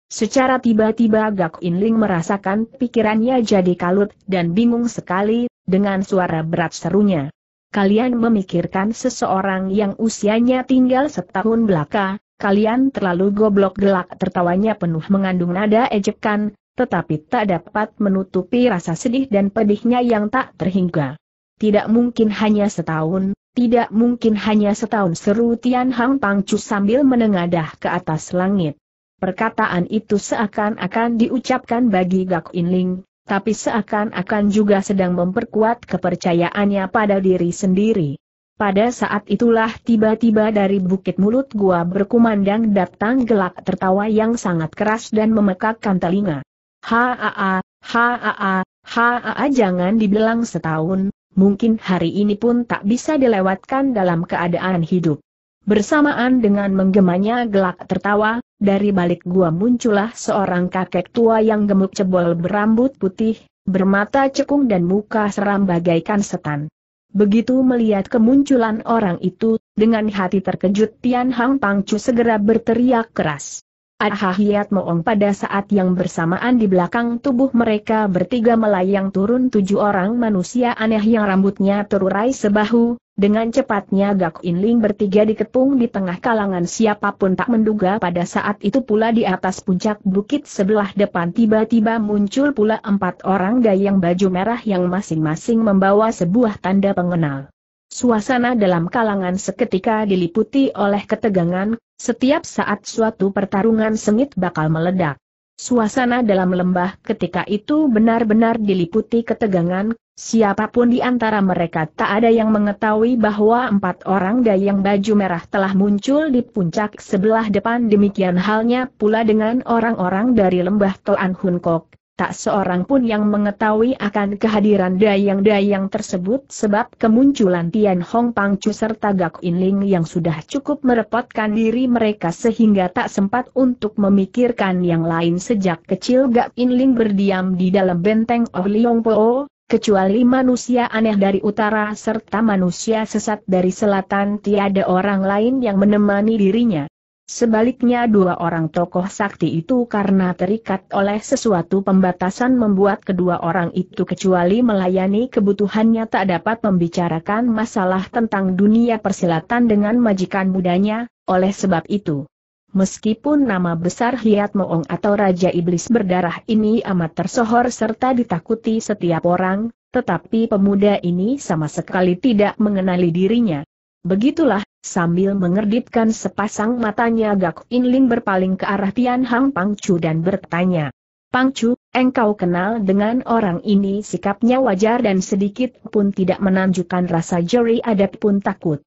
Secara tiba-tiba Gak Inling merasakan pikirannya jadi kalut dan bingung sekali, dengan suara berat serunya kalian memikirkan seseorang yang usianya tinggal setahun belaka, kalian terlalu goblok gelak tertawanya penuh mengandung nada ejekan, tetapi tak dapat menutupi rasa sedih dan pedihnya yang tak terhingga. Tidak mungkin hanya setahun, tidak mungkin hanya setahun seru Tian Hang Pangcu sambil menengadah ke atas langit. Perkataan itu seakan-akan diucapkan bagi Gak Inling, tapi seakan-akan juga sedang memperkuat kepercayaannya pada diri sendiri. Pada saat itulah tiba-tiba dari bukit mulut gua berkumandang datang gelak tertawa yang sangat keras dan memekakkan telinga. Haa, haa, haa jangan dibilang setahun, mungkin hari ini pun tak bisa dilewatkan dalam keadaan hidup. Bersamaan dengan menggemanya gelak tertawa, dari balik gua muncullah seorang kakek tua yang gemuk cebol berambut putih, bermata cekung dan muka seram bagaikan setan. Begitu melihat kemunculan orang itu, dengan hati terkejut Tian Hang Pangcu segera berteriak keras. Adhiat Moong pada saat yang bersamaan di belakang tubuh mereka bertiga melayang turun tujuh orang manusia aneh yang rambutnya terurai sebahu, dengan cepatnya Gak Inling bertiga dikepung di tengah kalangan siapapun tak menduga pada saat itu pula di atas puncak bukit sebelah depan tiba-tiba muncul pula empat orang dayang baju merah yang masing-masing membawa sebuah tanda pengenal. Suasana dalam kalangan seketika diliputi oleh ketegangan, setiap saat suatu pertarungan sengit bakal meledak. Suasana dalam lembah ketika itu benar-benar diliputi ketegangan, siapapun di antara mereka tak ada yang mengetahui bahwa empat orang dayang baju merah telah muncul di puncak sebelah depan demikian halnya pula dengan orang-orang dari lembah Toan Hunkok, tak seorang pun yang mengetahui akan kehadiran dayang-dayang tersebut sebab kemunculan Tian Hong Pang serta Gak Inling yang sudah cukup merepotkan diri mereka sehingga tak sempat untuk memikirkan yang lain sejak kecil Gak Inling berdiam di dalam benteng Oh Liong Po, kecuali manusia aneh dari utara serta manusia sesat dari selatan tiada orang lain yang menemani dirinya. Sebaliknya dua orang tokoh sakti itu karena terikat oleh sesuatu pembatasan membuat kedua orang itu kecuali melayani kebutuhannya tak dapat membicarakan masalah tentang dunia persilatan dengan majikan mudanya, oleh sebab itu. Meskipun nama besar Hiat Moong atau Raja Iblis berdarah ini amat tersohor serta ditakuti setiap orang, tetapi pemuda ini sama sekali tidak mengenali dirinya. Begitulah, Sambil mengerdipkan sepasang matanya Gak Inling berpaling ke arah Tian Hang Pangcu dan bertanya. Pangcu, engkau kenal dengan orang ini sikapnya wajar dan sedikit pun tidak menunjukkan rasa jeri adat pun takut.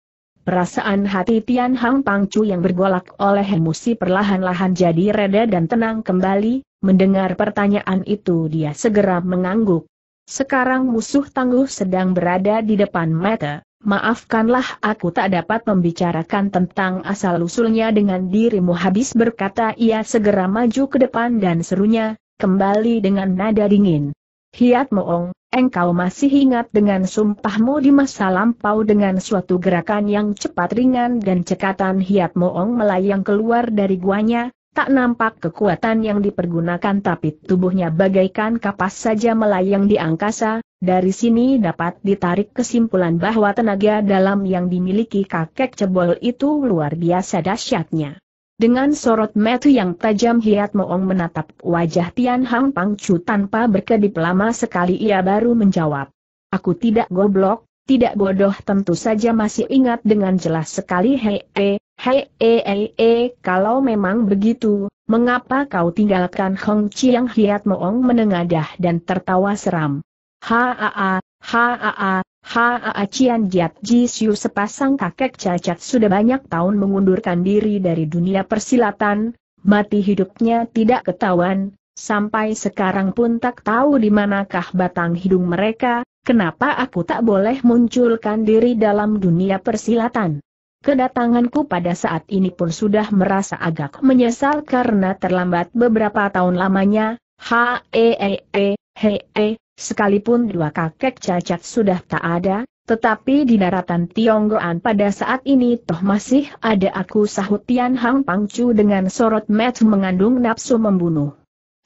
Perasaan hati Tian Hang Pangcu yang bergolak oleh emosi perlahan-lahan jadi reda dan tenang kembali, mendengar pertanyaan itu dia segera mengangguk. Sekarang musuh tangguh sedang berada di depan mata, Maafkanlah aku tak dapat membicarakan tentang asal-usulnya dengan dirimu habis berkata ia segera maju ke depan dan serunya, kembali dengan nada dingin. Hiat Moong, engkau masih ingat dengan sumpahmu di masa lampau dengan suatu gerakan yang cepat ringan dan cekatan Hiat Moong melayang keluar dari guanya, tak nampak kekuatan yang dipergunakan tapi tubuhnya bagaikan kapas saja melayang di angkasa, dari sini dapat ditarik kesimpulan bahwa tenaga dalam yang dimiliki kakek cebol itu luar biasa dahsyatnya. Dengan sorot metu yang tajam Hiat Moong menatap wajah Tian Hang Pang Chu tanpa berkedip lama sekali ia baru menjawab. Aku tidak goblok, tidak bodoh tentu saja masih ingat dengan jelas sekali hei, hei, hei, hei, hei, e, kalau memang begitu, mengapa kau tinggalkan Hong Chiang Hiat Moong menengadah dan tertawa seram. Haa, haa, haa Cian Jiat Jisiu sepasang kakek cacat sudah banyak tahun mengundurkan diri dari dunia persilatan, mati hidupnya tidak ketahuan, sampai sekarang pun tak tahu di manakah batang hidung mereka, kenapa aku tak boleh munculkan diri dalam dunia persilatan. Kedatanganku pada saat ini pun sudah merasa agak menyesal karena terlambat beberapa tahun lamanya. Hee, e he, e, Sekalipun dua kakek cacat sudah tak ada, tetapi di daratan Tionggoan pada saat ini toh masih ada aku sahut Tian Hang Pangcu dengan sorot met mengandung nafsu membunuh.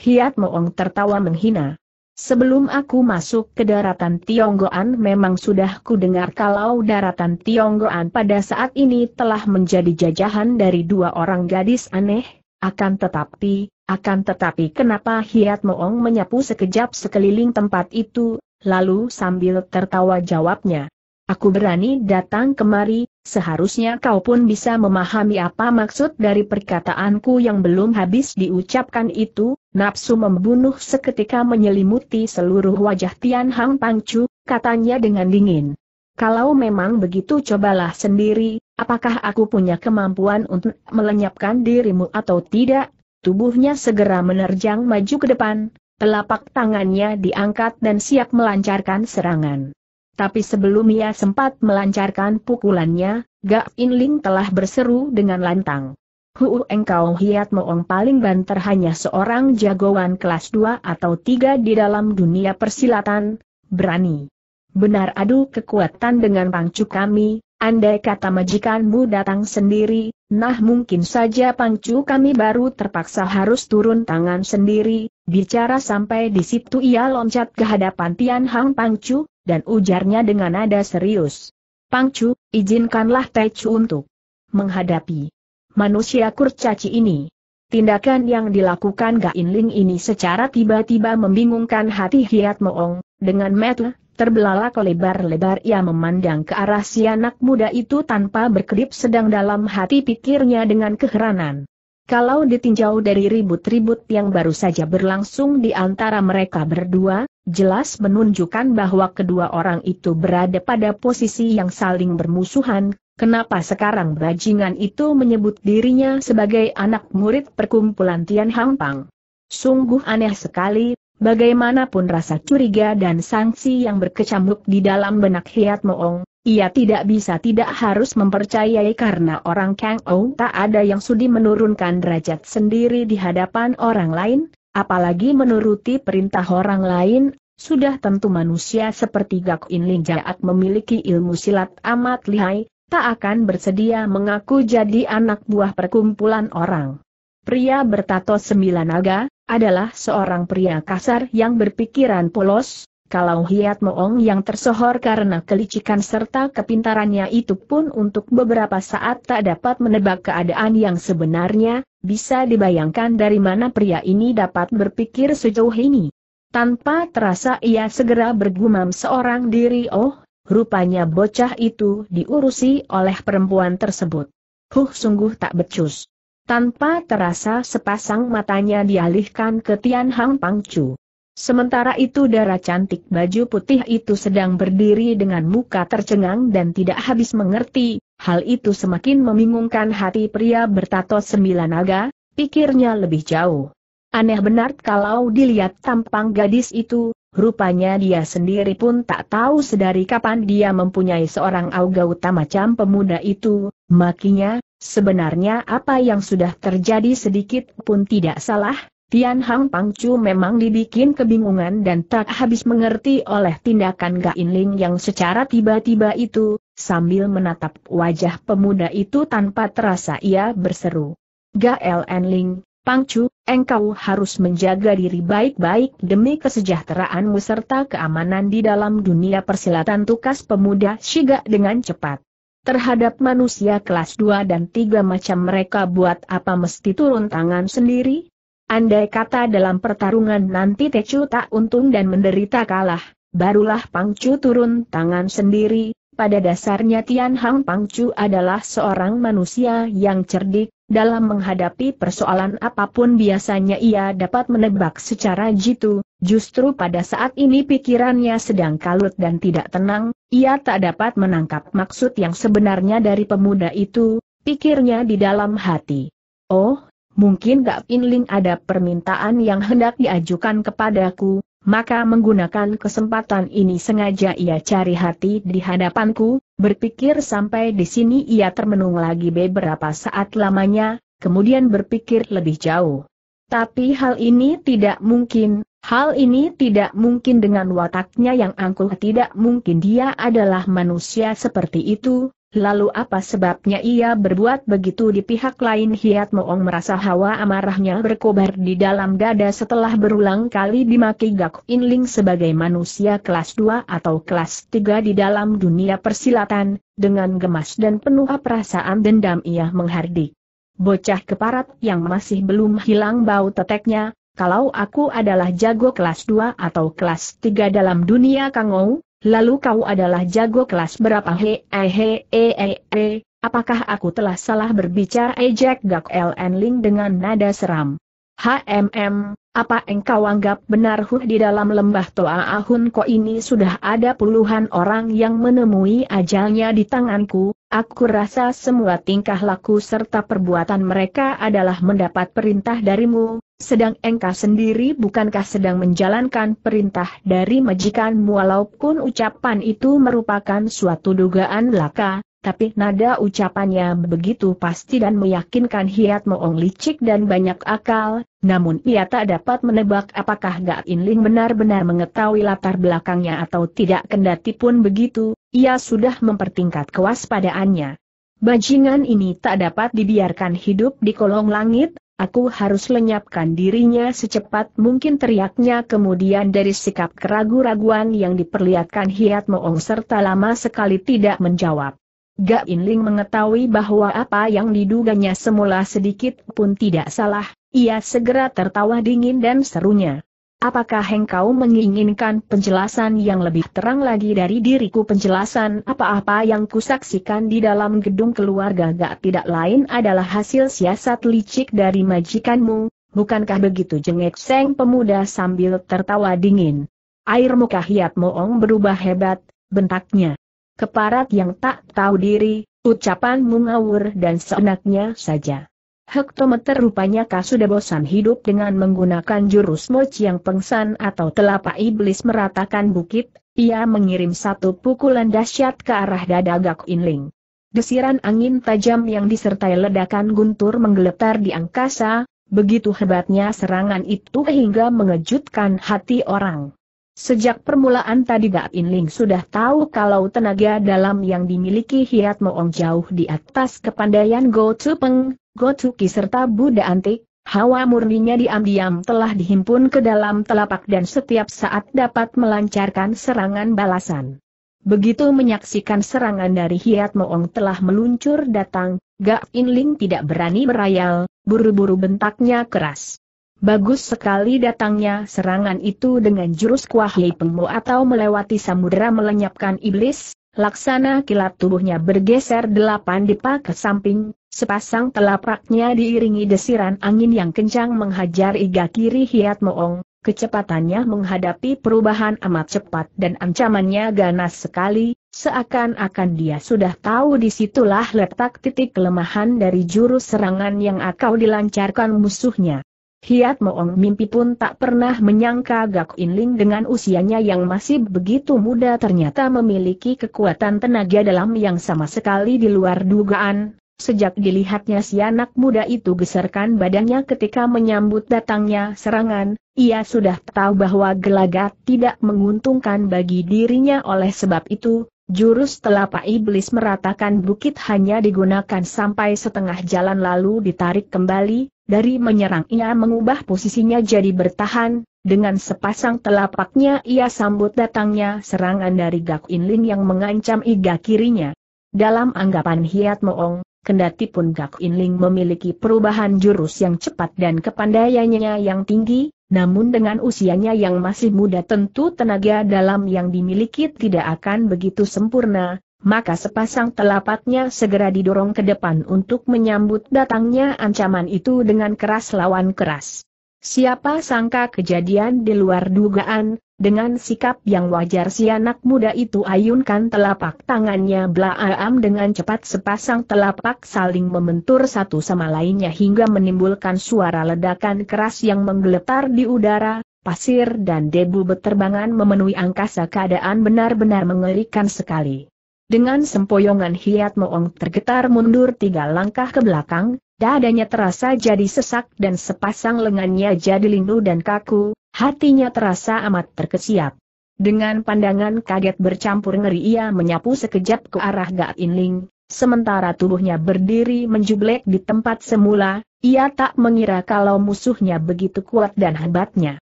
Hiat Moong tertawa menghina. Sebelum aku masuk ke daratan Tionggoan memang sudah ku dengar kalau daratan Tionggoan pada saat ini telah menjadi jajahan dari dua orang gadis aneh, akan tetapi, akan tetapi kenapa Hiat Moong menyapu sekejap sekeliling tempat itu, lalu sambil tertawa jawabnya. Aku berani datang kemari, seharusnya kau pun bisa memahami apa maksud dari perkataanku yang belum habis diucapkan itu, nafsu membunuh seketika menyelimuti seluruh wajah Tian Hang Pangcu, katanya dengan dingin. Kalau memang begitu cobalah sendiri, apakah aku punya kemampuan untuk melenyapkan dirimu atau tidak, Tubuhnya segera menerjang maju ke depan, telapak tangannya diangkat dan siap melancarkan serangan. Tapi sebelum ia sempat melancarkan pukulannya, Gak Inling telah berseru dengan lantang. Huu engkau hiat moong paling banter hanya seorang jagoan kelas 2 atau 3 di dalam dunia persilatan, berani. Benar adu kekuatan dengan pangcu kami, Andai kata majikanmu datang sendiri, nah mungkin saja pangcu kami baru terpaksa harus turun tangan sendiri, bicara sampai di situ ia loncat ke hadapan Tian Hang Pangcu, dan ujarnya dengan nada serius. Pangcu, izinkanlah Tecu untuk menghadapi manusia kurcaci ini. Tindakan yang dilakukan Gain Ling ini secara tiba-tiba membingungkan hati Hiat Moong, dengan metu, Terbelalak lebar-lebar ia memandang ke arah si anak muda itu tanpa berkedip sedang dalam hati pikirnya dengan keheranan. Kalau ditinjau dari ribut-ribut yang baru saja berlangsung di antara mereka berdua, jelas menunjukkan bahwa kedua orang itu berada pada posisi yang saling bermusuhan, kenapa sekarang bajingan itu menyebut dirinya sebagai anak murid perkumpulan Tian Hang Pang. Sungguh aneh sekali, Bagaimanapun rasa curiga dan sanksi yang berkecamuk di dalam benak Hiat Moong, ia tidak bisa tidak harus mempercayai karena orang Kang Ou tak ada yang sudi menurunkan derajat sendiri di hadapan orang lain, apalagi menuruti perintah orang lain, sudah tentu manusia seperti Gak In Ling Jaat memiliki ilmu silat amat lihai, tak akan bersedia mengaku jadi anak buah perkumpulan orang pria bertato sembilan naga, adalah seorang pria kasar yang berpikiran polos, kalau Hiat Moong yang tersohor karena kelicikan serta kepintarannya itu pun untuk beberapa saat tak dapat menebak keadaan yang sebenarnya, bisa dibayangkan dari mana pria ini dapat berpikir sejauh ini. Tanpa terasa ia segera bergumam seorang diri oh, rupanya bocah itu diurusi oleh perempuan tersebut. Huh sungguh tak becus. Tanpa terasa sepasang matanya dialihkan ke Tian Hang Pangcu. Sementara itu darah cantik baju putih itu sedang berdiri dengan muka tercengang dan tidak habis mengerti, hal itu semakin membingungkan hati pria bertato sembilan naga, pikirnya lebih jauh. Aneh benar kalau dilihat tampang gadis itu, rupanya dia sendiri pun tak tahu sedari kapan dia mempunyai seorang auga utama macam pemuda itu, Makinya, sebenarnya apa yang sudah terjadi sedikit pun tidak salah, Tian Hang Pangcu memang dibikin kebingungan dan tak habis mengerti oleh tindakan Gain Ling yang secara tiba-tiba itu, sambil menatap wajah pemuda itu tanpa terasa ia berseru. Gain Ling, Pangcu, engkau harus menjaga diri baik-baik demi kesejahteraanmu serta keamanan di dalam dunia persilatan tukas pemuda Shiga dengan cepat. Terhadap manusia kelas 2 dan 3 macam mereka buat apa mesti turun tangan sendiri? Andai kata dalam pertarungan nanti Tecu tak untung dan menderita kalah, barulah Pangcu turun tangan sendiri, pada dasarnya Tian Hang Pangcu adalah seorang manusia yang cerdik, dalam menghadapi persoalan apapun biasanya ia dapat menebak secara jitu, justru pada saat ini pikirannya sedang kalut dan tidak tenang, ia tak dapat menangkap maksud yang sebenarnya dari pemuda itu, pikirnya di dalam hati. Oh, mungkin Gak Inling ada permintaan yang hendak diajukan kepadaku, maka menggunakan kesempatan ini sengaja ia cari hati di hadapanku, berpikir sampai di sini ia termenung lagi beberapa saat lamanya, kemudian berpikir lebih jauh. Tapi hal ini tidak mungkin, hal ini tidak mungkin dengan wataknya yang angkuh tidak mungkin dia adalah manusia seperti itu, lalu apa sebabnya ia berbuat begitu di pihak lain Hiat Moong merasa hawa amarahnya berkobar di dalam dada setelah berulang kali dimaki Gak Inling sebagai manusia kelas 2 atau kelas 3 di dalam dunia persilatan, dengan gemas dan penuh perasaan dendam ia menghardik bocah keparat yang masih belum hilang bau teteknya, kalau aku adalah jago kelas 2 atau kelas 3 dalam dunia kangou, lalu kau adalah jago kelas berapa he he he e e apakah aku telah salah berbicara ejek gak LN Ling dengan nada seram. HMM, apa engkau anggap benar huh di dalam lembah Toa Ahun Ko ini sudah ada puluhan orang yang menemui ajalnya di tanganku, Aku rasa semua tingkah laku serta perbuatan mereka adalah mendapat perintah darimu, sedang engkau sendiri bukankah sedang menjalankan perintah dari majikanmu walaupun ucapan itu merupakan suatu dugaan belaka, tapi nada ucapannya begitu pasti dan meyakinkan Hiat Moong licik dan banyak akal, namun ia tak dapat menebak apakah Gak Inling benar-benar mengetahui latar belakangnya atau tidak kendati pun begitu, ia sudah mempertingkat kewaspadaannya. Bajingan ini tak dapat dibiarkan hidup di kolong langit, aku harus lenyapkan dirinya secepat mungkin teriaknya kemudian dari sikap keragu-raguan yang diperlihatkan Hiat Moong serta lama sekali tidak menjawab. Gak Inling mengetahui bahwa apa yang diduganya semula sedikit pun tidak salah, ia segera tertawa dingin dan serunya. Apakah engkau menginginkan penjelasan yang lebih terang lagi dari diriku penjelasan apa-apa yang kusaksikan di dalam gedung keluarga gak tidak lain adalah hasil siasat licik dari majikanmu, bukankah begitu jengek seng pemuda sambil tertawa dingin. Air muka Hiat Moong berubah hebat, bentaknya. Keparat yang tak tahu diri, Ucapan ngawur dan seenaknya saja. Hektometer rupanya kau sudah bosan hidup dengan menggunakan jurus mochi yang pengsan atau telapak iblis meratakan bukit, ia mengirim satu pukulan dahsyat ke arah dada Gak Inling. Desiran angin tajam yang disertai ledakan guntur menggeletar di angkasa, begitu hebatnya serangan itu hingga mengejutkan hati orang. Sejak permulaan tadi Gak Inling sudah tahu kalau tenaga dalam yang dimiliki Hiat Moong jauh di atas kepandaian Go Tupeng, Gotsuki serta Buddha antik, hawa murninya diam-diam telah dihimpun ke dalam telapak dan setiap saat dapat melancarkan serangan balasan. Begitu menyaksikan serangan dari Hiat Moong telah meluncur datang, Gak Inling tidak berani berayal, buru-buru bentaknya keras. Bagus sekali datangnya serangan itu dengan jurus kuahli pengmu atau melewati samudera melenyapkan iblis, Laksana kilat tubuhnya bergeser delapan dipa ke samping, sepasang telapaknya diiringi desiran angin yang kencang menghajar iga kiri Hiat Moong, kecepatannya menghadapi perubahan amat cepat dan ancamannya ganas sekali, seakan-akan dia sudah tahu disitulah letak titik kelemahan dari jurus serangan yang akau dilancarkan musuhnya. Hiat Moong Mimpi pun tak pernah menyangka Gak inling dengan usianya yang masih begitu muda ternyata memiliki kekuatan tenaga dalam yang sama sekali di luar dugaan. Sejak dilihatnya si anak muda itu geserkan badannya ketika menyambut datangnya serangan, ia sudah tahu bahwa gelagat tidak menguntungkan bagi dirinya oleh sebab itu, Jurus telapak iblis meratakan bukit hanya digunakan sampai setengah jalan lalu ditarik kembali, dari menyerang ia mengubah posisinya jadi bertahan, dengan sepasang telapaknya ia sambut datangnya serangan dari Gak In Inling yang mengancam iga kirinya. Dalam anggapan Hiat Moong, kendati pun Gak Inling memiliki perubahan jurus yang cepat dan kepandaiannya yang tinggi, namun dengan usianya yang masih muda tentu tenaga dalam yang dimiliki tidak akan begitu sempurna, maka sepasang telapaknya segera didorong ke depan untuk menyambut datangnya ancaman itu dengan keras lawan keras. Siapa sangka kejadian di luar dugaan, dengan sikap yang wajar si anak muda itu ayunkan telapak tangannya belaam dengan cepat sepasang telapak saling membentur satu sama lainnya hingga menimbulkan suara ledakan keras yang menggeletar di udara, pasir dan debu beterbangan memenuhi angkasa keadaan benar-benar mengerikan sekali. Dengan sempoyongan Hiat Moong tergetar mundur tiga langkah ke belakang, dadanya terasa jadi sesak dan sepasang lengannya jadi lindu dan kaku, hatinya terasa amat terkesiap. Dengan pandangan kaget bercampur ngeri ia menyapu sekejap ke arah Gak Inling, sementara tubuhnya berdiri menjublek di tempat semula, ia tak mengira kalau musuhnya begitu kuat dan hebatnya.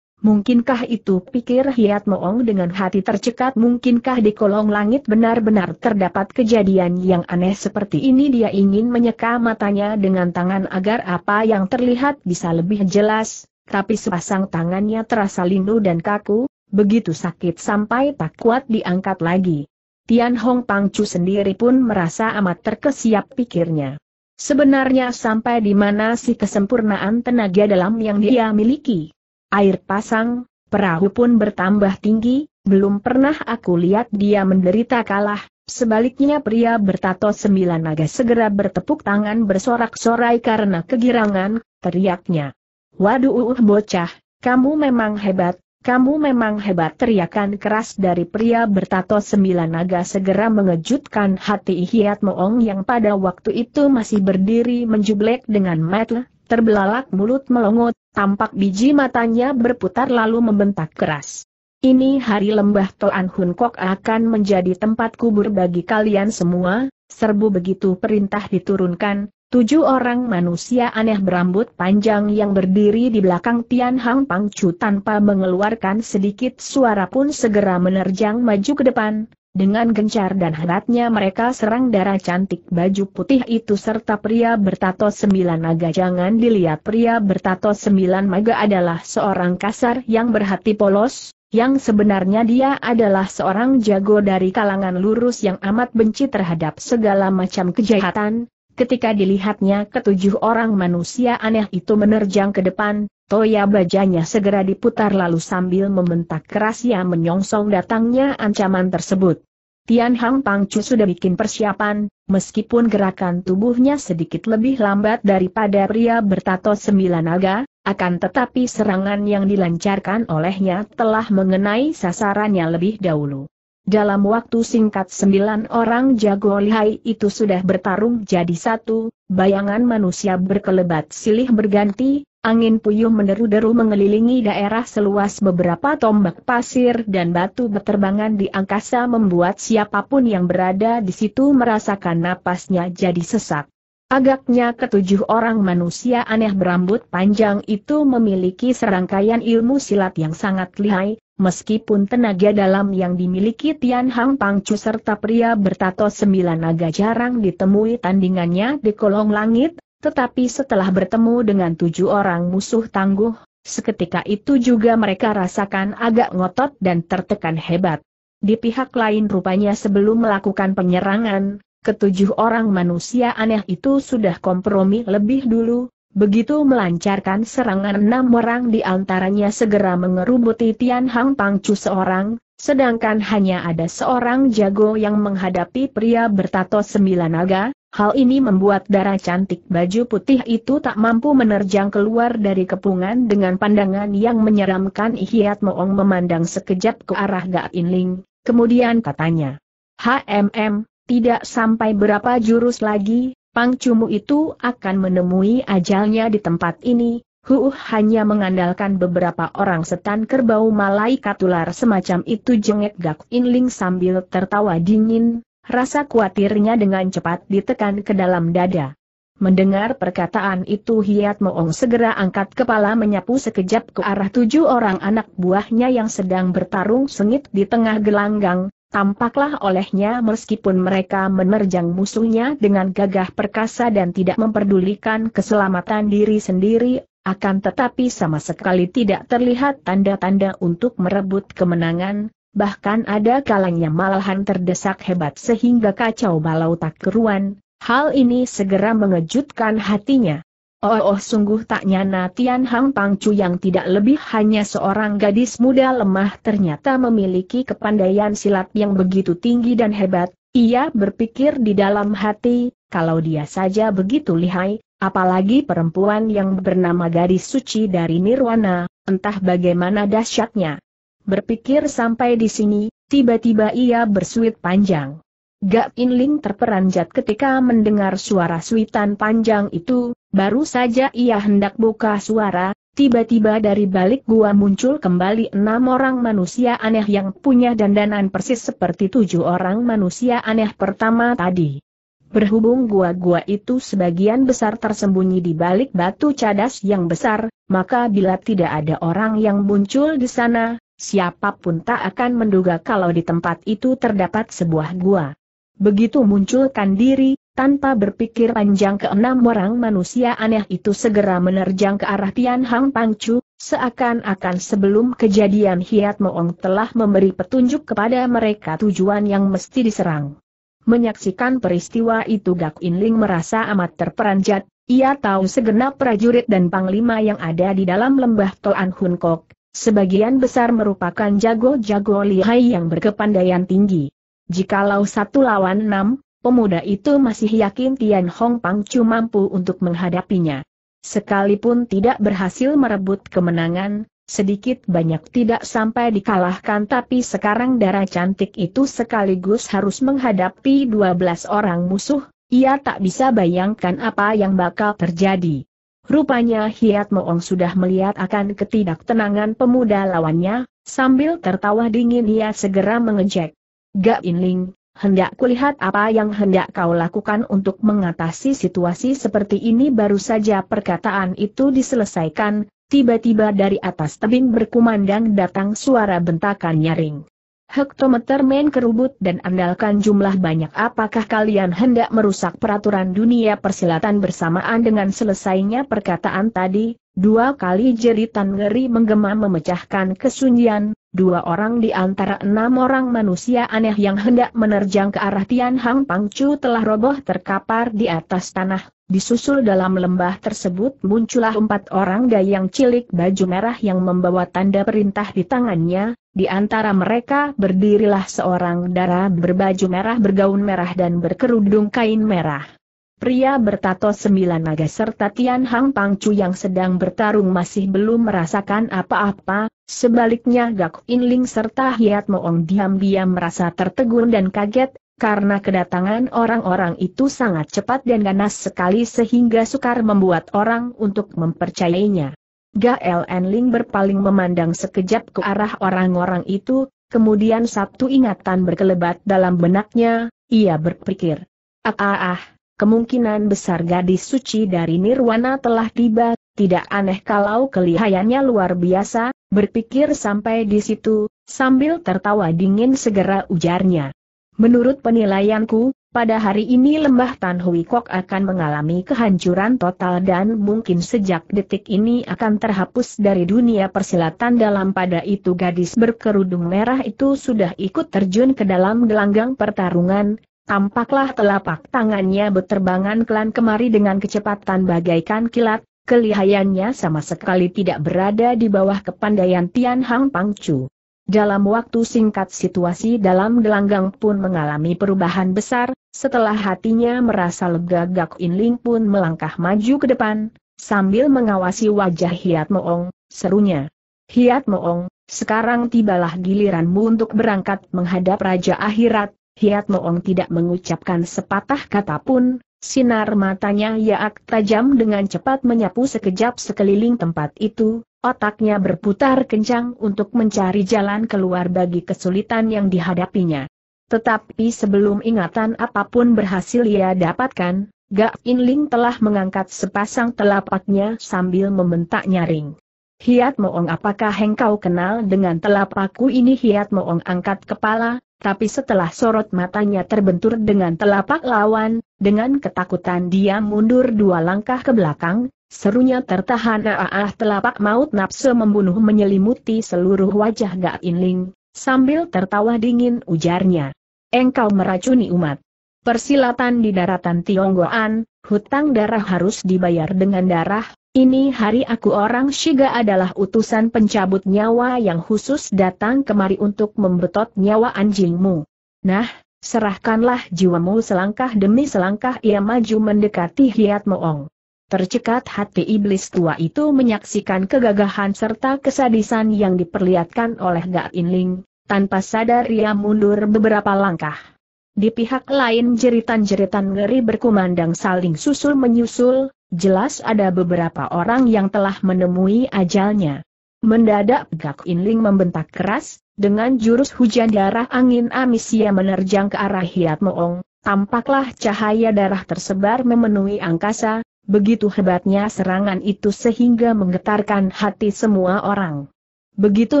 Mungkinkah itu pikir Hiat Moong dengan hati tercekat mungkinkah di kolong langit benar-benar terdapat kejadian yang aneh seperti ini dia ingin menyeka matanya dengan tangan agar apa yang terlihat bisa lebih jelas, tapi sepasang tangannya terasa lindu dan kaku, begitu sakit sampai tak kuat diangkat lagi. Tian Hong Pangcu sendiri pun merasa amat terkesiap pikirnya. Sebenarnya sampai di mana sih kesempurnaan tenaga dalam yang dia miliki? air pasang, perahu pun bertambah tinggi, belum pernah aku lihat dia menderita kalah, sebaliknya pria bertato sembilan naga segera bertepuk tangan bersorak-sorai karena kegirangan, teriaknya. Waduh uh, uh, bocah, kamu memang hebat, kamu memang hebat teriakan keras dari pria bertato sembilan naga segera mengejutkan hati Hiat Moong yang pada waktu itu masih berdiri menjublek dengan metel, terbelalak mulut melongot, Tampak biji matanya berputar lalu membentak keras. Ini hari lembah Toan Hun Kok akan menjadi tempat kubur bagi kalian semua, serbu begitu perintah diturunkan, tujuh orang manusia aneh berambut panjang yang berdiri di belakang Tian Hang Chu tanpa mengeluarkan sedikit suara pun segera menerjang maju ke depan, dengan gencar dan heratnya mereka serang darah cantik baju putih itu serta pria bertato sembilan naga. Jangan dilihat pria bertato sembilan naga adalah seorang kasar yang berhati polos, yang sebenarnya dia adalah seorang jago dari kalangan lurus yang amat benci terhadap segala macam kejahatan, Ketika dilihatnya ketujuh orang manusia aneh itu menerjang ke depan, toya bajanya segera diputar lalu sambil membentak keras ia menyongsong datangnya ancaman tersebut. Tian Hang Pangcu sudah bikin persiapan, meskipun gerakan tubuhnya sedikit lebih lambat daripada pria bertato sembilan naga, akan tetapi serangan yang dilancarkan olehnya telah mengenai sasarannya lebih dahulu. Dalam waktu singkat sembilan orang jago lihai itu sudah bertarung jadi satu, bayangan manusia berkelebat silih berganti, angin puyuh meneru deru mengelilingi daerah seluas beberapa tombak pasir dan batu berterbangan di angkasa membuat siapapun yang berada di situ merasakan napasnya jadi sesak. Agaknya ketujuh orang manusia aneh berambut panjang itu memiliki serangkaian ilmu silat yang sangat lihai, Meskipun tenaga dalam yang dimiliki Tian Hang Pangcu serta pria bertato sembilan naga jarang ditemui tandingannya di kolong langit, tetapi setelah bertemu dengan tujuh orang musuh tangguh, seketika itu juga mereka rasakan agak ngotot dan tertekan hebat. Di pihak lain rupanya sebelum melakukan penyerangan, ketujuh orang manusia aneh itu sudah kompromi lebih dulu, Begitu melancarkan serangan enam orang di antaranya segera mengerubuti Tian Hang Pangcu seorang, sedangkan hanya ada seorang jago yang menghadapi pria bertato sembilan naga, hal ini membuat darah cantik baju putih itu tak mampu menerjang keluar dari kepungan dengan pandangan yang menyeramkan Ihiat Moong memandang sekejap ke arah Ga Inling, kemudian katanya, HMM, tidak sampai berapa jurus lagi, Pangcumu itu akan menemui ajalnya di tempat ini, Huuh, hanya mengandalkan beberapa orang setan kerbau malaikat ular semacam itu jengek Gak Inling sambil tertawa dingin, rasa khawatirnya dengan cepat ditekan ke dalam dada. Mendengar perkataan itu Hiat Moong segera angkat kepala menyapu sekejap ke arah tujuh orang anak buahnya yang sedang bertarung sengit di tengah gelanggang, Tampaklah olehnya meskipun mereka menerjang musuhnya dengan gagah perkasa dan tidak memperdulikan keselamatan diri sendiri, akan tetapi sama sekali tidak terlihat tanda-tanda untuk merebut kemenangan, bahkan ada kalanya malahan terdesak hebat sehingga kacau balau tak keruan, hal ini segera mengejutkan hatinya. Oh, oh sungguh tak nyana Tian Hang Pangcu yang tidak lebih hanya seorang gadis muda lemah ternyata memiliki kepandaian silat yang begitu tinggi dan hebat. Ia berpikir di dalam hati, kalau dia saja begitu lihai, apalagi perempuan yang bernama gadis suci dari Nirwana, entah bagaimana dahsyatnya. Berpikir sampai di sini, tiba-tiba ia bersuit panjang. Gak Inling terperanjat ketika mendengar suara suitan panjang itu, Baru saja ia hendak buka suara, tiba-tiba dari balik gua muncul kembali enam orang manusia aneh yang punya dandanan persis seperti tujuh orang manusia aneh pertama tadi. Berhubung gua-gua itu sebagian besar tersembunyi di balik batu cadas yang besar, maka bila tidak ada orang yang muncul di sana, siapapun tak akan menduga kalau di tempat itu terdapat sebuah gua. Begitu munculkan diri, tanpa berpikir panjang ke enam orang manusia aneh itu segera menerjang ke arah Tian Hang Pangcu, seakan-akan sebelum kejadian Hiat Moong telah memberi petunjuk kepada mereka tujuan yang mesti diserang. Menyaksikan peristiwa itu Gak Inling merasa amat terperanjat, ia tahu segenap prajurit dan panglima yang ada di dalam lembah Toan Hun Kok, sebagian besar merupakan jago-jago lihai yang berkepandaian tinggi. Jikalau satu lawan enam, pemuda itu masih yakin Tian Hong Pangcu mampu untuk menghadapinya. Sekalipun tidak berhasil merebut kemenangan, sedikit banyak tidak sampai dikalahkan tapi sekarang darah cantik itu sekaligus harus menghadapi 12 orang musuh, ia tak bisa bayangkan apa yang bakal terjadi. Rupanya Hiat Moong sudah melihat akan ketidaktenangan pemuda lawannya, sambil tertawa dingin ia segera mengejek. Gak Inling, hendak kulihat apa yang hendak kau lakukan untuk mengatasi situasi seperti ini baru saja perkataan itu diselesaikan, tiba-tiba dari atas tebing berkumandang datang suara bentakan nyaring. Hektometer main kerubut dan andalkan jumlah banyak apakah kalian hendak merusak peraturan dunia persilatan bersamaan dengan selesainya perkataan tadi, dua kali jeritan ngeri menggema memecahkan kesunyian, dua orang di antara enam orang manusia aneh yang hendak menerjang ke arah Tian Hang Pangcu telah roboh terkapar di atas tanah. Disusul dalam lembah tersebut muncullah empat orang gayang cilik baju merah yang membawa tanda perintah di tangannya, di antara mereka berdirilah seorang darah berbaju merah bergaun merah dan berkerudung kain merah. Pria bertato sembilan naga serta Tian Hang Pangcu yang sedang bertarung masih belum merasakan apa-apa, Sebaliknya Gak Inling serta Hiat Moong diam-diam merasa tertegun dan kaget, karena kedatangan orang-orang itu sangat cepat dan ganas sekali sehingga sukar membuat orang untuk mempercayainya. Gael Enling berpaling memandang sekejap ke arah orang-orang itu, kemudian satu ingatan berkelebat dalam benaknya, ia berpikir. Ah ah ah, kemungkinan besar gadis suci dari Nirwana telah tiba, tidak aneh kalau kelihayannya luar biasa, Berpikir sampai di situ, sambil tertawa dingin segera ujarnya. Menurut penilaianku, pada hari ini lembah Tan Hui Kok akan mengalami kehancuran total dan mungkin sejak detik ini akan terhapus dari dunia persilatan dalam pada itu gadis berkerudung merah itu sudah ikut terjun ke dalam gelanggang pertarungan, tampaklah telapak tangannya berterbangan kelan kemari dengan kecepatan bagaikan kilat, kelihayannya sama sekali tidak berada di bawah kepandaian Tian Hang Chu. Dalam waktu singkat situasi dalam gelanggang pun mengalami perubahan besar, setelah hatinya merasa lega Gak In Ling pun melangkah maju ke depan, sambil mengawasi wajah Hiat Moong, serunya. Hiat Moong, sekarang tibalah giliranmu untuk berangkat menghadap Raja Akhirat, Hiat Moong tidak mengucapkan sepatah kata pun, Sinar matanya yaak tajam dengan cepat menyapu sekejap sekeliling tempat itu, otaknya berputar kencang untuk mencari jalan keluar bagi kesulitan yang dihadapinya. Tetapi sebelum ingatan apapun berhasil ia dapatkan, Gak Inling telah mengangkat sepasang telapaknya sambil membentak nyaring. Hiat Moong apakah engkau kenal dengan telapakku ini Hiat Moong angkat kepala, tapi setelah sorot matanya terbentur dengan telapak lawan, dengan ketakutan dia mundur dua langkah ke belakang, Serunya tertahan ah telapak maut nafsu membunuh menyelimuti seluruh wajah Gak Inling, sambil tertawa dingin ujarnya. Engkau meracuni umat. Persilatan di daratan Tionggoan, hutang darah harus dibayar dengan darah, ini hari aku orang Shiga adalah utusan pencabut nyawa yang khusus datang kemari untuk membetot nyawa anjingmu. Nah, serahkanlah jiwamu selangkah demi selangkah ia maju mendekati Hiat Moong. Tercekat hati iblis tua itu menyaksikan kegagahan serta kesadisan yang diperlihatkan oleh Gak Inling, tanpa sadar ia mundur beberapa langkah. Di pihak lain jeritan-jeritan ngeri berkumandang saling susul-menyusul, jelas ada beberapa orang yang telah menemui ajalnya. Mendadak Gak Inling membentak keras, dengan jurus hujan darah angin ia menerjang ke arah Hiat Moong, tampaklah cahaya darah tersebar memenuhi angkasa, begitu hebatnya serangan itu sehingga menggetarkan hati semua orang. Begitu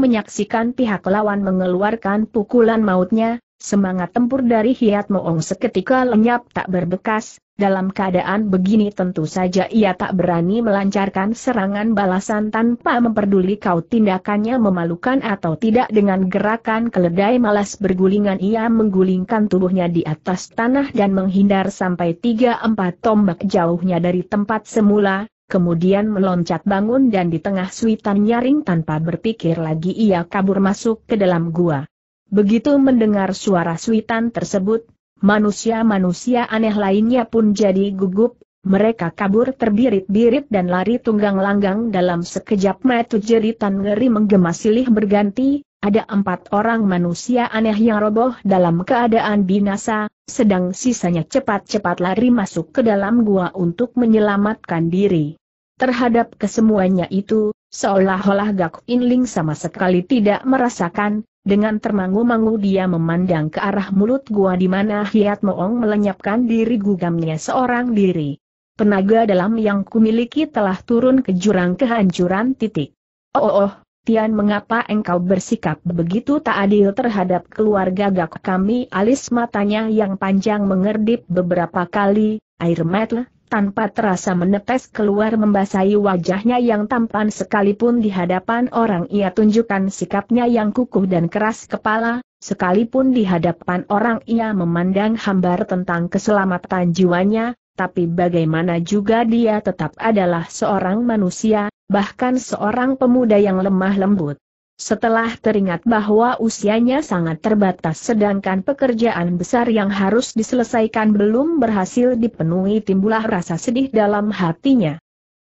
menyaksikan pihak lawan mengeluarkan pukulan mautnya, Semangat tempur dari Hiat Moong seketika lenyap tak berbekas, dalam keadaan begini tentu saja ia tak berani melancarkan serangan balasan tanpa memperduli kau tindakannya memalukan atau tidak dengan gerakan keledai malas bergulingan ia menggulingkan tubuhnya di atas tanah dan menghindar sampai 3-4 tombak jauhnya dari tempat semula, kemudian meloncat bangun dan di tengah suitan nyaring tanpa berpikir lagi ia kabur masuk ke dalam gua. Begitu mendengar suara suitan tersebut, manusia-manusia aneh lainnya pun jadi gugup, mereka kabur terbirit-birit dan lari tunggang langgang dalam sekejap mata jeritan ngeri menggema silih berganti, ada empat orang manusia aneh yang roboh dalam keadaan binasa, sedang sisanya cepat-cepat lari masuk ke dalam gua untuk menyelamatkan diri. Terhadap kesemuanya itu, Seolah-olah Gak Inling sama sekali tidak merasakan, dengan termangu-mangu dia memandang ke arah mulut gua di mana Hiat Moong melenyapkan diri gugamnya seorang diri. Penaga dalam yang kumiliki telah turun ke jurang kehancuran titik. Oh, oh, oh Tian mengapa engkau bersikap begitu tak adil terhadap keluarga Gak kami alis matanya yang panjang mengerdip beberapa kali, air mata tanpa terasa menetes keluar membasahi wajahnya yang tampan sekalipun di hadapan orang ia tunjukkan sikapnya yang kukuh dan keras kepala, sekalipun di hadapan orang ia memandang hambar tentang keselamatan jiwanya, tapi bagaimana juga dia tetap adalah seorang manusia, bahkan seorang pemuda yang lemah lembut. Setelah teringat bahwa usianya sangat terbatas sedangkan pekerjaan besar yang harus diselesaikan belum berhasil dipenuhi timbulah rasa sedih dalam hatinya.